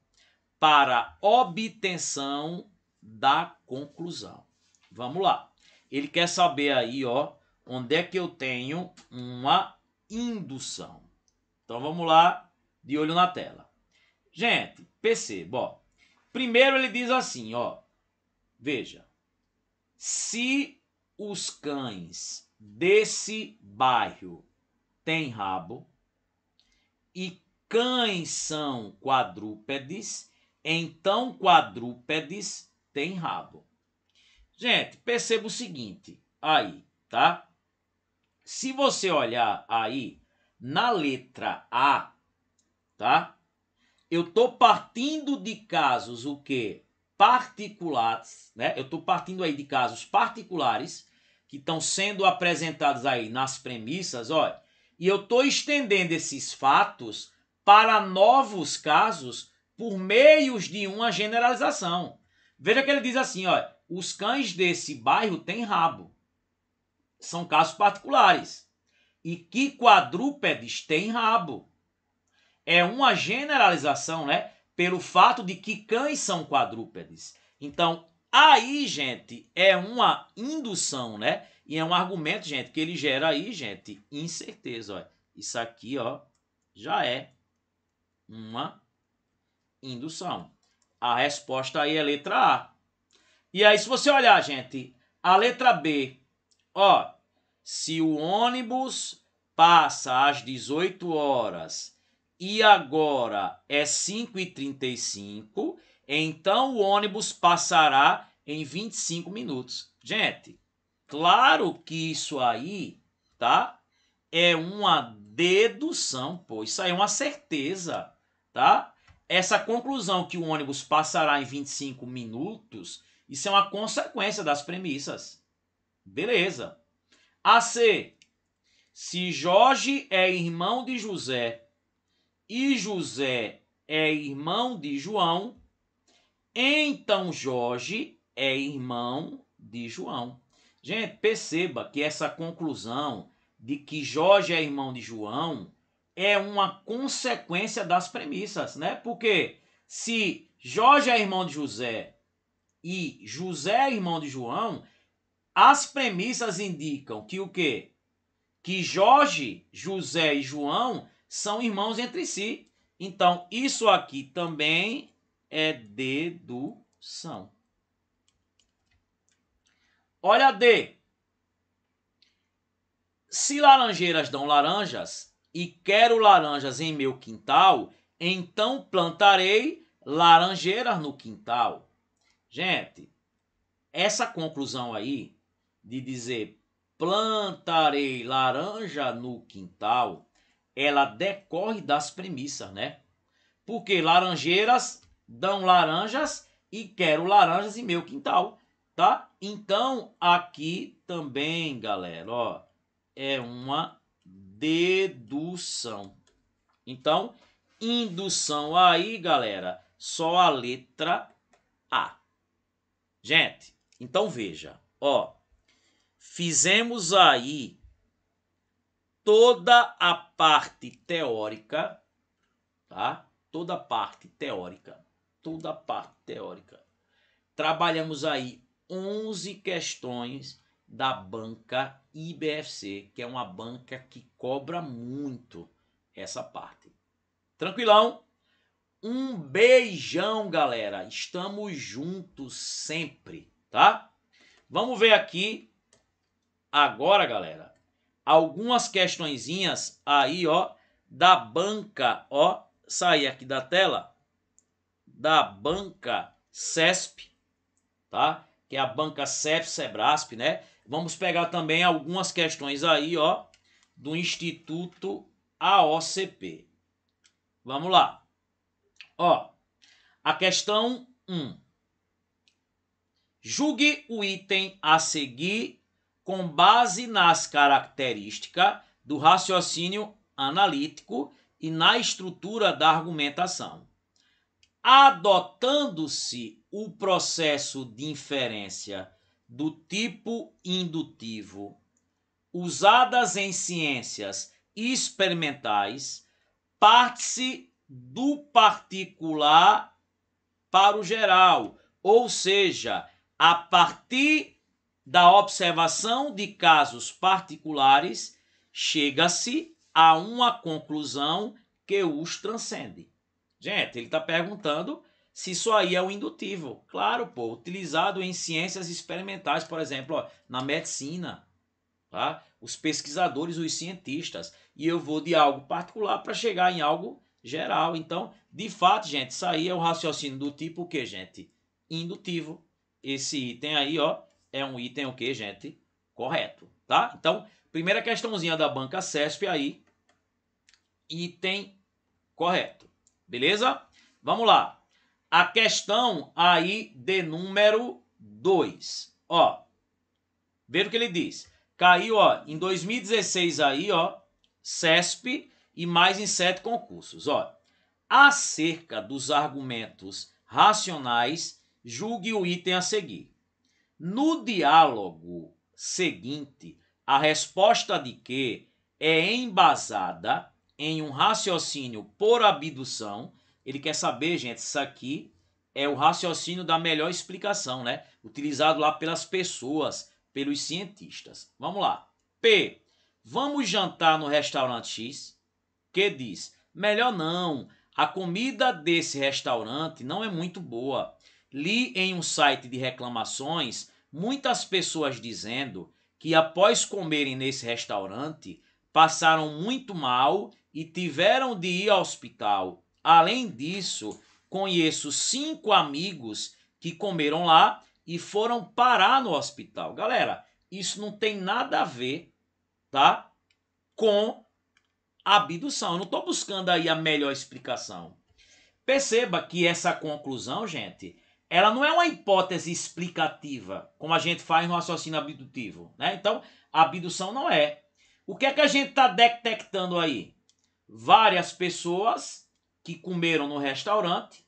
para obtenção da conclusão. Vamos lá. Ele quer saber aí, ó, onde é que eu tenho uma indução. Então vamos lá, de olho na tela. Gente, perceba, ó, Primeiro ele diz assim, ó. Veja. Se os cães desse bairro têm rabo e cães são quadrúpedes, então quadrúpedes têm rabo. Gente, perceba o seguinte aí, tá? Se você olhar aí na letra A, tá? eu estou partindo de casos o que particulares, né? Eu estou partindo aí de casos particulares que estão sendo apresentados aí nas premissas, olha, e eu estou estendendo esses fatos para novos casos por meios de uma generalização. Veja que ele diz assim, olha, os cães desse bairro têm rabo. São casos particulares. E que quadrúpedes têm rabo é uma generalização, né? Pelo fato de que cães são quadrúpedes. Então, aí, gente, é uma indução, né? E é um argumento, gente, que ele gera aí, gente, incerteza. Ó. Isso aqui, ó, já é uma indução. A resposta aí é letra A. E aí, se você olhar, gente, a letra B, ó, se o ônibus passa às 18 horas e agora é 5h35, então o ônibus passará em 25 minutos. Gente, claro que isso aí, tá? É uma dedução, pô. Isso aí é uma certeza, tá? Essa conclusão que o ônibus passará em 25 minutos, isso é uma consequência das premissas. Beleza. A C. Se Jorge é irmão de José e José é irmão de João, então Jorge é irmão de João. Gente, perceba que essa conclusão de que Jorge é irmão de João é uma consequência das premissas, né? Porque se Jorge é irmão de José e José é irmão de João, as premissas indicam que o quê? Que Jorge, José e João são irmãos entre si. Então, isso aqui também é dedução. Olha a D. Se laranjeiras dão laranjas e quero laranjas em meu quintal, então plantarei laranjeiras no quintal. Gente, essa conclusão aí de dizer plantarei laranja no quintal ela decorre das premissas, né? Porque laranjeiras dão laranjas e quero laranjas em meu quintal, tá? Então, aqui também, galera, ó, é uma dedução. Então, indução aí, galera, só a letra A. Gente, então veja, ó, fizemos aí toda a parte teórica, tá? Toda a parte teórica, toda a parte teórica. Trabalhamos aí 11 questões da banca IBFC, que é uma banca que cobra muito essa parte. Tranquilão? Um beijão, galera. Estamos juntos sempre, tá? Vamos ver aqui agora, galera algumas questõezinhas aí, ó, da banca, ó, sair aqui da tela, da banca CESP, tá? Que é a banca CESP Sebrasp, né? Vamos pegar também algumas questões aí, ó, do Instituto AOCP. Vamos lá. Ó, a questão 1. Julgue o item a seguir com base nas características do raciocínio analítico e na estrutura da argumentação. Adotando-se o processo de inferência do tipo indutivo, usadas em ciências experimentais, parte-se do particular para o geral, ou seja, a partir da observação de casos particulares, chega-se a uma conclusão que os transcende. Gente, ele está perguntando se isso aí é o indutivo. Claro, pô, utilizado em ciências experimentais, por exemplo, ó, na medicina. Tá? Os pesquisadores, os cientistas. E eu vou de algo particular para chegar em algo geral. Então, de fato, gente, isso aí é o raciocínio do tipo quê, gente? Indutivo. Esse item aí, ó, é um item o que, gente? Correto, tá? Então, primeira questãozinha da banca CESP aí, item correto, beleza? Vamos lá. A questão aí de número 2, ó. Veja o que ele diz. Caiu, ó, em 2016 aí, ó, CESP e mais em sete concursos, ó. Acerca dos argumentos racionais, julgue o item a seguir. No diálogo seguinte, a resposta de que é embasada em um raciocínio por abdução. Ele quer saber, gente, isso aqui é o raciocínio da melhor explicação, né? Utilizado lá pelas pessoas, pelos cientistas. Vamos lá. P. Vamos jantar no restaurante X? Que diz: melhor não. A comida desse restaurante não é muito boa. Li em um site de reclamações muitas pessoas dizendo que após comerem nesse restaurante passaram muito mal e tiveram de ir ao hospital. Além disso, conheço cinco amigos que comeram lá e foram parar no hospital. Galera, isso não tem nada a ver, tá? Com abdução. Eu não estou buscando aí a melhor explicação. Perceba que essa conclusão, gente, ela não é uma hipótese explicativa, como a gente faz no raciocínio abdutivo. Né? Então, abdução não é. O que é que a gente está detectando aí? Várias pessoas que comeram no restaurante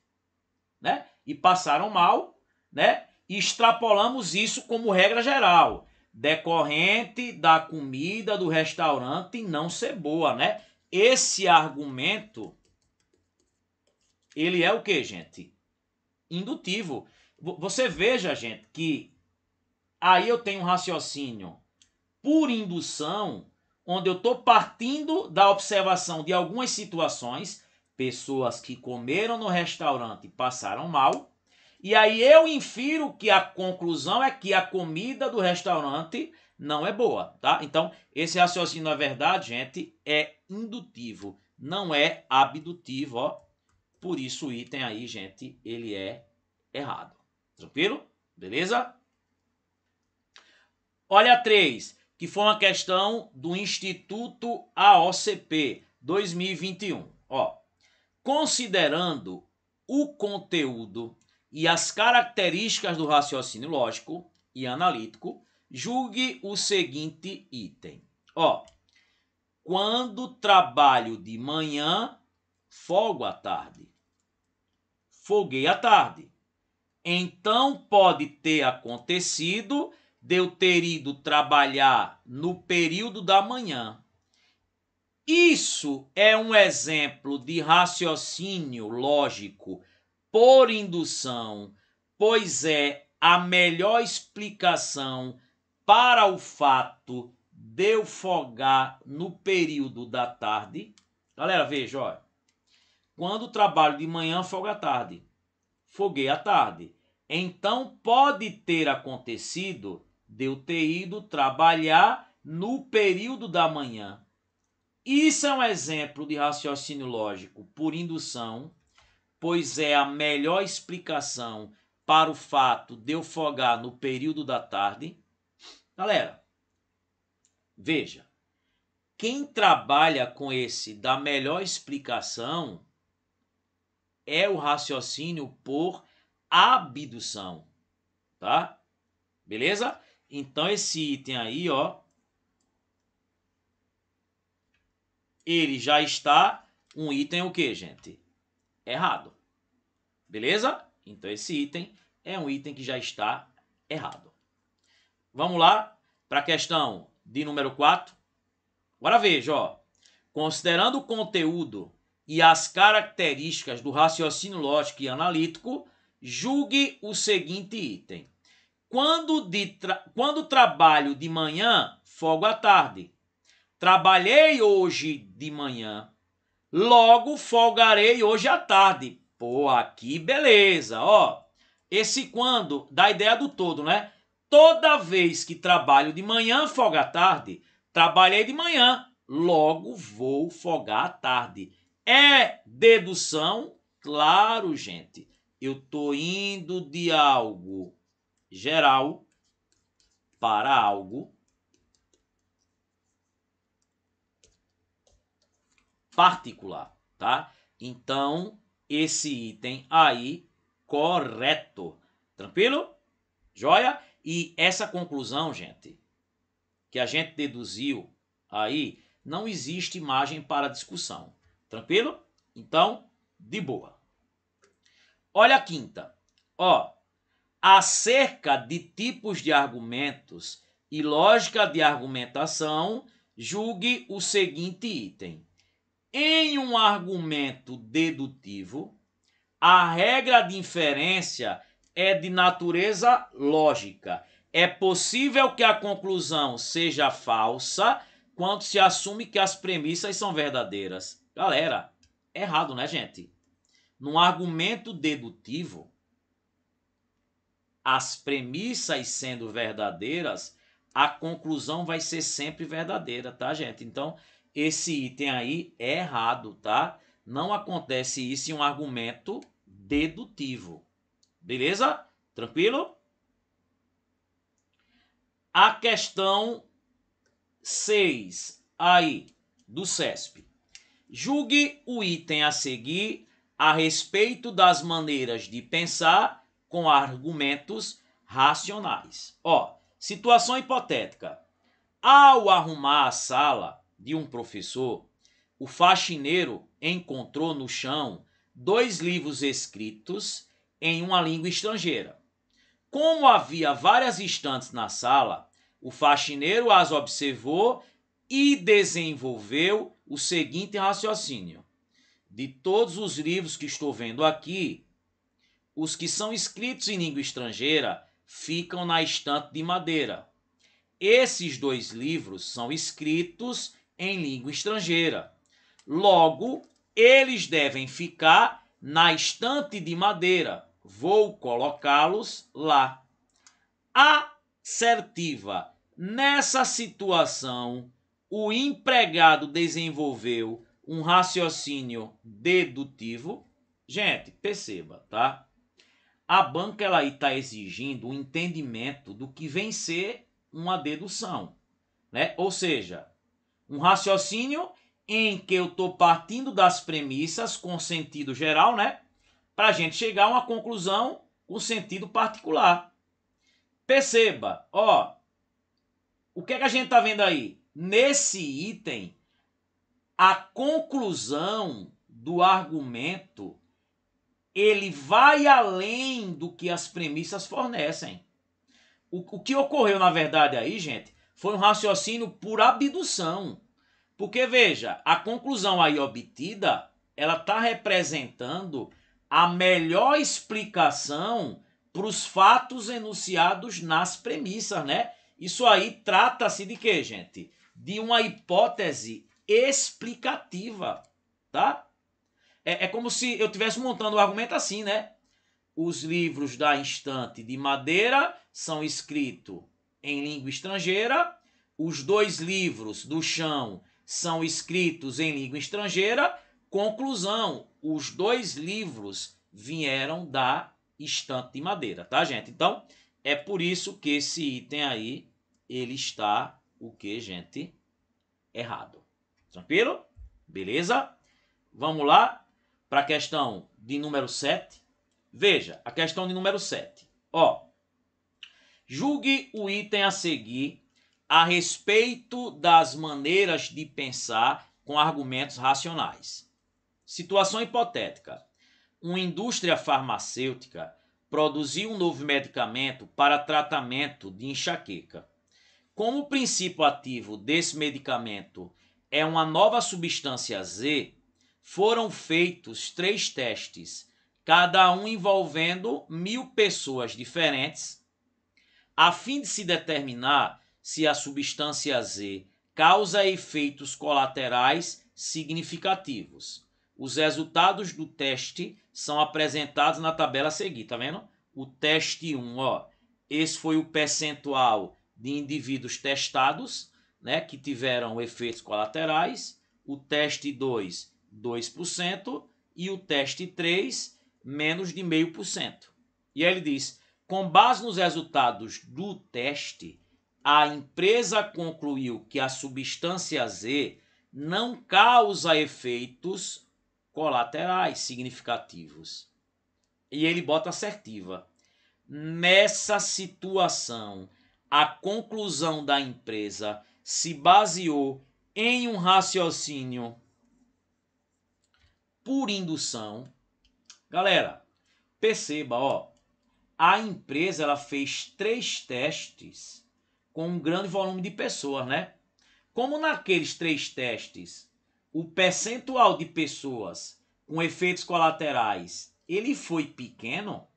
né? e passaram mal, né? e extrapolamos isso como regra geral, decorrente da comida do restaurante não ser boa. Né? Esse argumento ele é o que, gente? indutivo. Você veja, gente, que aí eu tenho um raciocínio por indução, onde eu estou partindo da observação de algumas situações, pessoas que comeram no restaurante e passaram mal, e aí eu infiro que a conclusão é que a comida do restaurante não é boa, tá? Então, esse raciocínio, na verdade, gente, é indutivo, não é abdutivo, ó. Por isso o item aí, gente, ele é errado. Tranquilo? Beleza? Olha 3, que foi uma questão do Instituto AOCP 2021. Ó, considerando o conteúdo e as características do raciocínio lógico e analítico, julgue o seguinte item. Ó, quando trabalho de manhã, folgo à tarde folguei à tarde. Então pode ter acontecido de eu ter ido trabalhar no período da manhã. Isso é um exemplo de raciocínio lógico por indução, pois é a melhor explicação para o fato de eu folgar no período da tarde. Galera, veja, olha. Quando trabalho de manhã, folga à tarde. Foguei à tarde. Então pode ter acontecido de eu ter ido trabalhar no período da manhã. Isso é um exemplo de raciocínio lógico por indução, pois é a melhor explicação para o fato de eu fogar no período da tarde. Galera, veja, quem trabalha com esse da melhor explicação é o raciocínio por abdução, tá? Beleza? Então esse item aí, ó, ele já está um item o que, gente? Errado. Beleza? Então esse item é um item que já está errado. Vamos lá para a questão de número 4. Agora veja, ó, considerando o conteúdo e as características do raciocínio lógico e analítico, julgue o seguinte item. Quando, tra quando trabalho de manhã, folgo à tarde. Trabalhei hoje de manhã, logo folgarei hoje à tarde. Pô, aqui beleza, ó. Esse quando dá a ideia do todo, né? Toda vez que trabalho de manhã, folga à tarde. Trabalhei de manhã, logo vou folgar à tarde. É dedução? Claro, gente. Eu tô indo de algo geral para algo particular, tá? Então, esse item aí correto. Tranquilo? Joia? E essa conclusão, gente, que a gente deduziu aí, não existe margem para discussão. Tranquilo? Então, de boa. Olha a quinta. Ó, acerca de tipos de argumentos e lógica de argumentação, julgue o seguinte item. Em um argumento dedutivo, a regra de inferência é de natureza lógica. É possível que a conclusão seja falsa quando se assume que as premissas são verdadeiras. Galera, errado, né, gente? Num argumento dedutivo, as premissas sendo verdadeiras, a conclusão vai ser sempre verdadeira, tá, gente? Então, esse item aí é errado, tá? Não acontece isso em um argumento dedutivo. Beleza? Tranquilo? A questão 6 aí do CESP. Julgue o item a seguir a respeito das maneiras de pensar com argumentos racionais. Ó, situação hipotética. Ao arrumar a sala de um professor, o faxineiro encontrou no chão dois livros escritos em uma língua estrangeira. Como havia várias estantes na sala, o faxineiro as observou e desenvolveu o seguinte raciocínio: de todos os livros que estou vendo aqui, os que são escritos em língua estrangeira ficam na estante de madeira. Esses dois livros são escritos em língua estrangeira. Logo, eles devem ficar na estante de madeira. Vou colocá-los lá. Assertiva. Nessa situação, o empregado desenvolveu um raciocínio dedutivo. Gente, perceba, tá? A banca ela está exigindo o um entendimento do que vem ser uma dedução, né? Ou seja, um raciocínio em que eu estou partindo das premissas com sentido geral, né? Para a gente chegar a uma conclusão com sentido particular. Perceba, ó, o que é que a gente está vendo aí? nesse item, a conclusão do argumento ele vai além do que as premissas fornecem. O, o que ocorreu, na verdade, aí, gente, foi um raciocínio por abdução. Porque, veja, a conclusão aí obtida, ela está representando a melhor explicação para os fatos enunciados nas premissas, né? Isso aí trata-se de quê, gente? de uma hipótese explicativa, tá? É, é como se eu estivesse montando o um argumento assim, né? Os livros da estante de Madeira são escritos em língua estrangeira, os dois livros do chão são escritos em língua estrangeira. Conclusão: os dois livros vieram da estante de madeira, tá, gente? Então, é por isso que esse item aí ele está o que, gente? Errado. Tranquilo? Beleza? Vamos lá para a questão de número 7. Veja, a questão de número 7. Ó, julgue o item a seguir a respeito das maneiras de pensar com argumentos racionais. Situação hipotética. Uma indústria farmacêutica produziu um novo medicamento para tratamento de enxaqueca. Como o princípio ativo desse medicamento é uma nova substância Z, foram feitos três testes, cada um envolvendo mil pessoas diferentes, a fim de se determinar se a substância Z causa efeitos colaterais significativos. Os resultados do teste são apresentados na tabela seguinte, tá vendo? O teste 1, ó, esse foi o percentual de indivíduos testados, né, que tiveram efeitos colaterais, o teste 2, 2%, e o teste 3, menos de 0,5%. E aí ele diz: com base nos resultados do teste, a empresa concluiu que a substância Z não causa efeitos colaterais significativos. E ele bota assertiva. Nessa situação, a conclusão da empresa se baseou em um raciocínio por indução. Galera, perceba, ó, a empresa ela fez três testes com um grande volume de pessoas, né? Como naqueles três testes, o percentual de pessoas com efeitos colaterais, ele foi pequeno,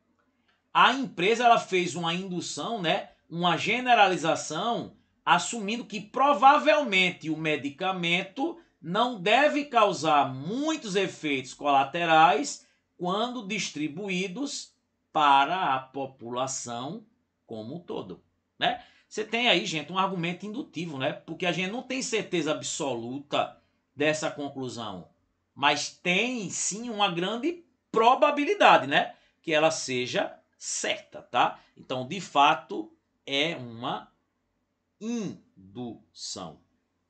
a empresa ela fez uma indução, né, uma generalização assumindo que provavelmente o medicamento não deve causar muitos efeitos colaterais quando distribuídos para a população como um todo, né? Você tem aí, gente, um argumento indutivo, né? Porque a gente não tem certeza absoluta dessa conclusão, mas tem sim uma grande probabilidade, né, que ela seja certa, tá? Então, de fato, é uma indução.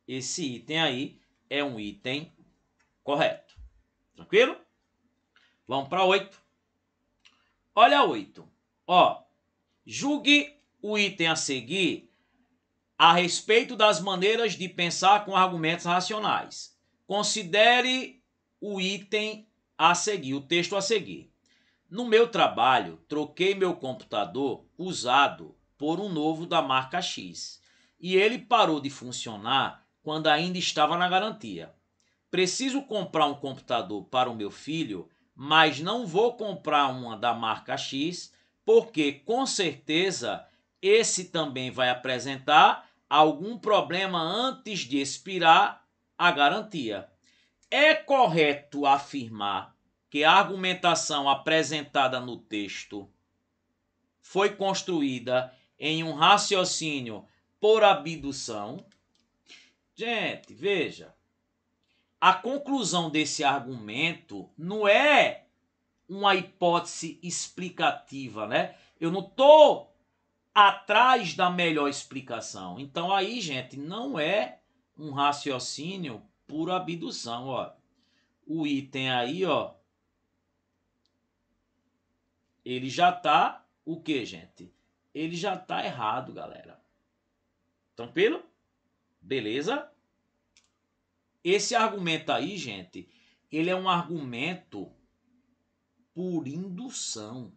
Esse item aí é um item correto. Tranquilo? Vamos para 8. Olha 8. Ó, julgue o item a seguir a respeito das maneiras de pensar com argumentos racionais. Considere o item a seguir, o texto a seguir. No meu trabalho, troquei meu computador usado por um novo da marca X. E ele parou de funcionar quando ainda estava na garantia. Preciso comprar um computador para o meu filho, mas não vou comprar uma da marca X, porque com certeza esse também vai apresentar algum problema antes de expirar a garantia. É correto afirmar que a argumentação apresentada no texto foi construída em um raciocínio por abdução. Gente, veja. A conclusão desse argumento não é uma hipótese explicativa, né? Eu não tô atrás da melhor explicação. Então aí, gente, não é um raciocínio por abdução, ó. O item aí, ó, ele já tá o que, gente? ele já tá errado, galera. Tranquilo? Beleza? Esse argumento aí, gente, ele é um argumento por indução,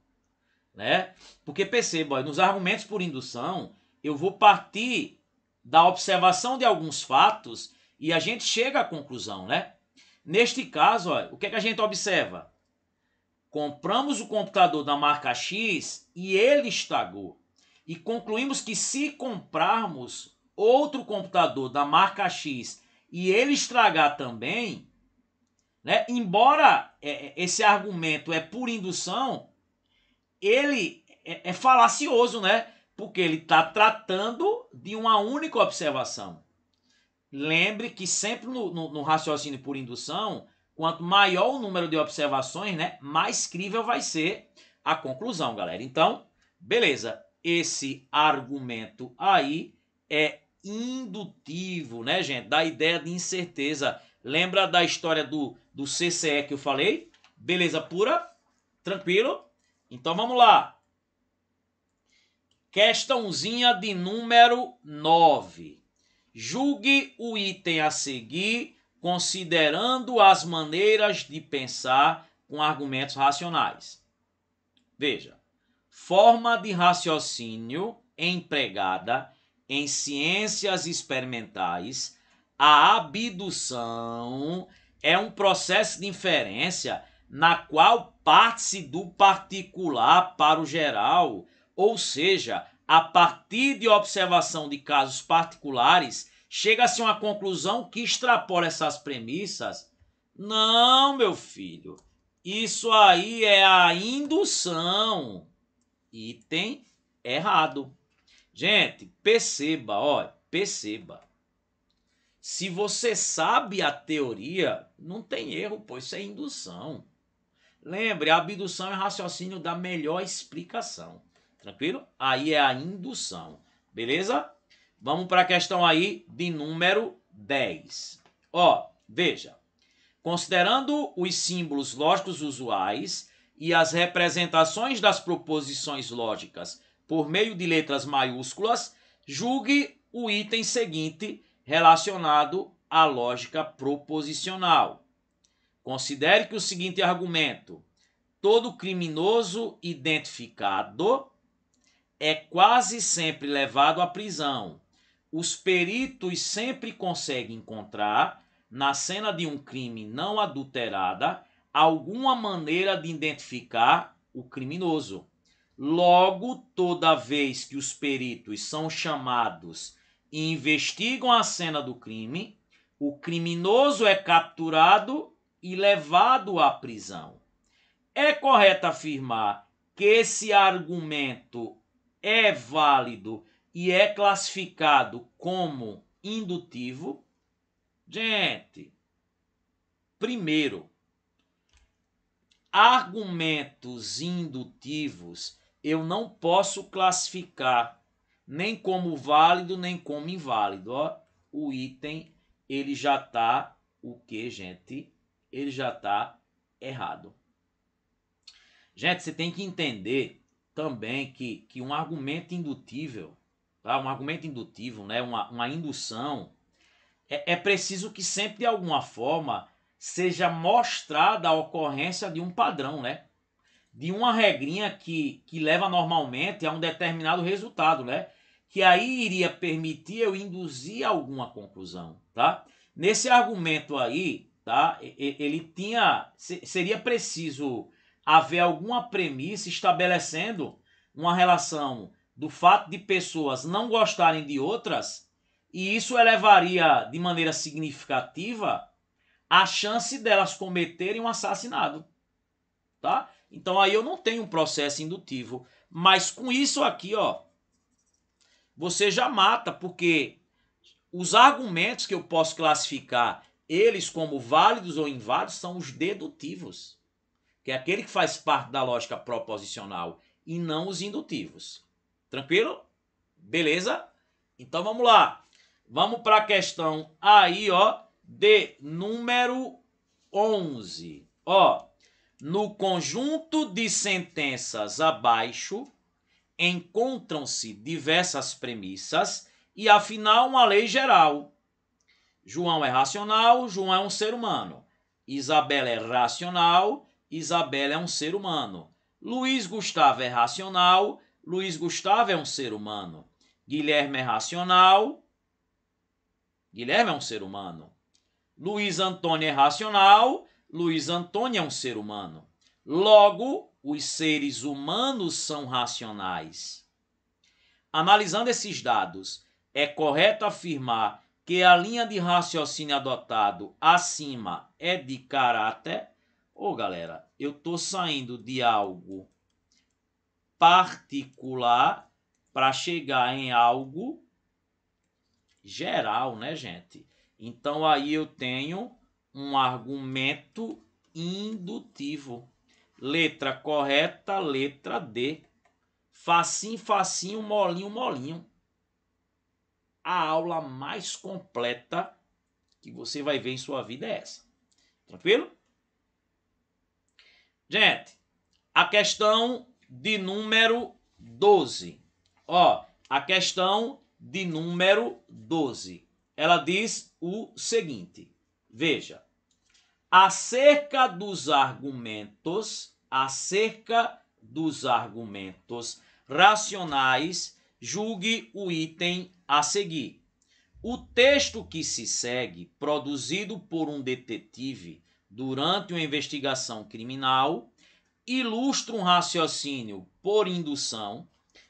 né? Porque perceba, nos argumentos por indução, eu vou partir da observação de alguns fatos e a gente chega à conclusão, né? Neste caso, ó, o que, é que a gente observa? Compramos o computador da marca X e ele estagou e concluímos que se comprarmos outro computador da marca X e ele estragar também, né, embora é, é, esse argumento é por indução, ele é, é falacioso, né? Porque ele está tratando de uma única observação. Lembre que sempre no, no, no, raciocínio por indução, quanto maior o número de observações, né, mais crível vai ser a conclusão, galera. Então, beleza. Esse argumento aí é indutivo, né, gente? Da ideia de incerteza. Lembra da história do, do CCE que eu falei? Beleza pura? Tranquilo? Então vamos lá. Questãozinha de número 9. Julgue o item a seguir, considerando as maneiras de pensar com argumentos racionais. Veja forma de raciocínio empregada em ciências experimentais, a abdução é um processo de inferência na qual parte-se do particular para o geral, ou seja, a partir de observação de casos particulares, chega-se a uma conclusão que extrapola essas premissas? Não, meu filho. Isso aí é a indução item errado. Gente, perceba, ó, perceba. Se você sabe a teoria, não tem erro, pois isso é indução. Lembre, a abdução é raciocínio da melhor explicação. Tranquilo? Aí é a indução. Beleza? Vamos para a questão aí de número 10. Ó, veja. Considerando os símbolos lógicos usuais, e as representações das proposições lógicas por meio de letras maiúsculas, julgue o item seguinte relacionado à lógica proposicional. Considere que o seguinte argumento: todo criminoso identificado é quase sempre levado à prisão. Os peritos sempre conseguem encontrar, na cena de um crime não adulterada, alguma maneira de identificar o criminoso. Logo, toda vez que os peritos são chamados e investigam a cena do crime, o criminoso é capturado e levado à prisão. É correto afirmar que esse argumento é válido e é classificado como indutivo? Gente, primeiro, argumentos indutivos eu não posso classificar nem como válido, nem como inválido. Ó, o item, ele já está o que, gente? Ele já está errado. Gente, você tem que entender também que, que um argumento indutível, tá? um argumento indutivo, né? uma, uma indução, é, é preciso que sempre, de alguma forma, seja mostrada a ocorrência de um padrão, né? De uma regrinha que, que leva normalmente a um determinado resultado, né? Que aí iria permitir eu induzir alguma conclusão, tá? Nesse argumento aí, tá? Ele tinha seria preciso haver alguma premissa estabelecendo uma relação do fato de pessoas não gostarem de outras, e isso elevaria de maneira significativa a chance delas cometerem um assassinato, tá? Então aí eu não tenho um processo indutivo, mas com isso aqui, ó, você já mata porque os argumentos que eu posso classificar eles como válidos ou inválidos são os dedutivos, que é aquele que faz parte da lógica proposicional e não os indutivos. Tranquilo? Beleza? Então vamos lá. Vamos para a questão aí, ó, de número 11. Ó, no conjunto de sentenças abaixo encontram-se diversas premissas e afinal uma lei geral. João é racional, João é um ser humano. Isabela é racional, Isabela é um ser humano. Luiz Gustavo é racional, Luiz Gustavo é um ser humano. Guilherme é racional, Guilherme é um ser humano. Luiz Antônio é racional, Luiz Antônio é um ser humano. Logo, os seres humanos são racionais. Analisando esses dados, é correto afirmar que a linha de raciocínio adotado acima é de caráter. Ô, oh, galera, eu estou saindo de algo particular para chegar em algo geral, né, gente? Então aí eu tenho um argumento indutivo. Letra correta, letra D. Facinho, facinho, molinho, molinho. A aula mais completa que você vai ver em sua vida é essa. Tranquilo? Gente, a questão de número 12. Ó, a questão de número 12 ela diz o seguinte: veja, acerca dos argumentos, acerca dos argumentos racionais, julgue o item a seguir. O texto que se segue, produzido por um detetive durante uma investigação criminal, ilustra um raciocínio por indução.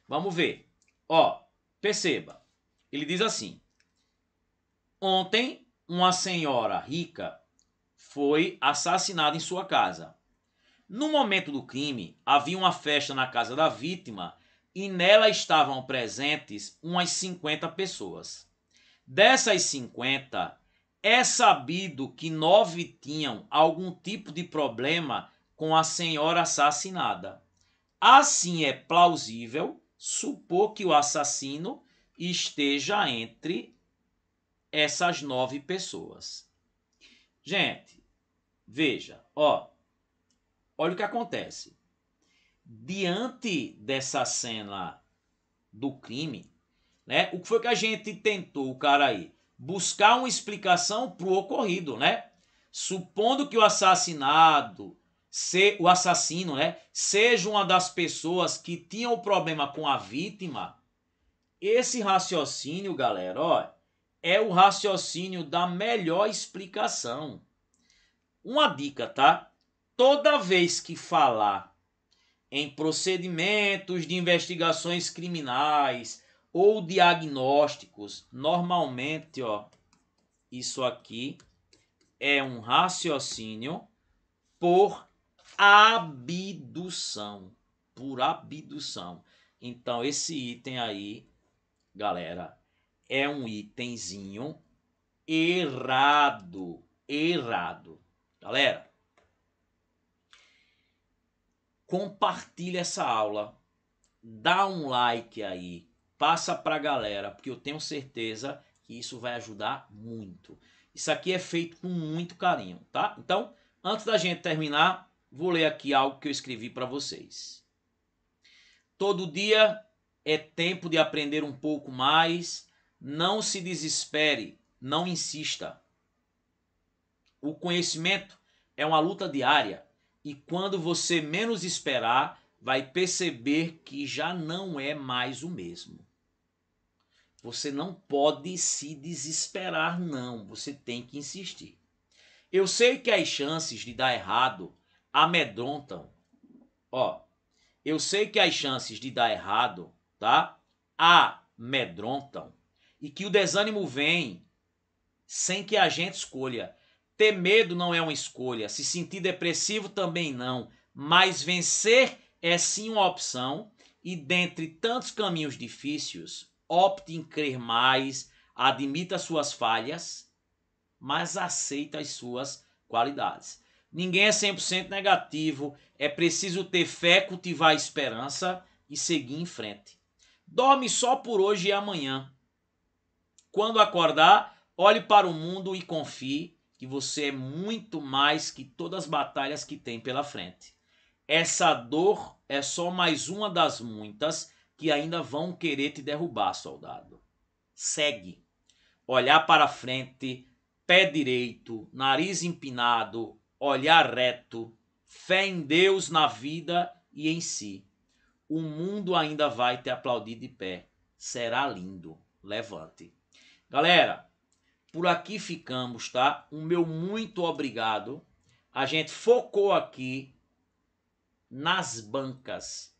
Vamos ver. Ó, perceba. Ele diz assim: Ontem, uma senhora rica foi assassinada em sua casa. No momento do crime, havia uma festa na casa da vítima e nela estavam presentes umas 50 pessoas. Dessas 50, é sabido que nove tinham algum tipo de problema com a senhora assassinada. Assim é plausível supor que o assassino esteja entre essas nove pessoas. Gente, veja, ó, olha o que acontece. Diante dessa cena do crime, né? O que foi que a gente tentou, cara aí? Buscar uma explicação pro ocorrido, né? Supondo que o assassinado, se, o assassino, né, seja uma das pessoas que tinham problema com a vítima, esse raciocínio, galera, ó, é o raciocínio da melhor explicação. Uma dica, tá? Toda vez que falar em procedimentos de investigações criminais ou diagnósticos, normalmente, ó, isso aqui é um raciocínio por abdução, por abdução. Então esse item aí, galera, é um itemzinho errado. Errado. Galera, compartilha essa aula, dá um like aí, passa para a galera, porque eu tenho certeza que isso vai ajudar muito. Isso aqui é feito com muito carinho, tá? Então, antes da gente terminar, vou ler aqui algo que eu escrevi para vocês. Todo dia é tempo de aprender um pouco mais não se desespere, não insista. O conhecimento é uma luta diária e quando você menos esperar, vai perceber que já não é mais o mesmo. Você não pode se desesperar, não. Você tem que insistir. Eu sei que as chances de dar errado amedrontam. Ó, eu sei que as chances de dar errado, tá? Amedrontam e que o desânimo vem sem que a gente escolha. Ter medo não é uma escolha, se sentir depressivo também não, mas vencer é sim uma opção e dentre tantos caminhos difíceis, opte em crer mais, admita suas falhas, mas aceita as suas qualidades. Ninguém é 100% negativo, é preciso ter fé, cultivar esperança e seguir em frente. Dorme só por hoje e amanhã. Quando acordar, olhe para o mundo e confie que você é muito mais que todas as batalhas que tem pela frente. Essa dor é só mais uma das muitas que ainda vão querer te derrubar, soldado. Segue. Olhar para frente, pé direito, nariz empinado, olhar reto, fé em Deus na vida e em si. O mundo ainda vai te aplaudir de pé. Será lindo. Levante. Galera, por aqui ficamos, tá? O meu muito obrigado. A gente focou aqui nas bancas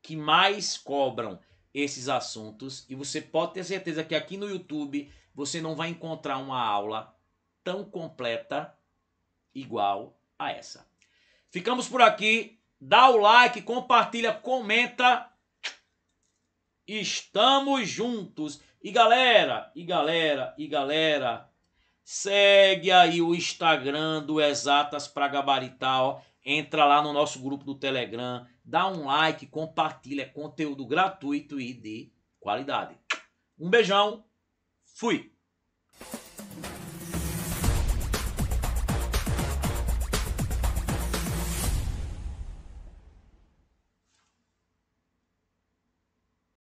que mais cobram esses assuntos e você pode ter certeza que aqui no YouTube você não vai encontrar uma aula tão completa igual a essa. Ficamos por aqui. Dá o like, compartilha, comenta. Estamos juntos. E galera, e galera, e galera, segue aí o Instagram do Exatas para Gabaritar, ó. entra lá no nosso grupo do Telegram, dá um like, compartilha, é conteúdo gratuito e de qualidade. Um beijão, fui!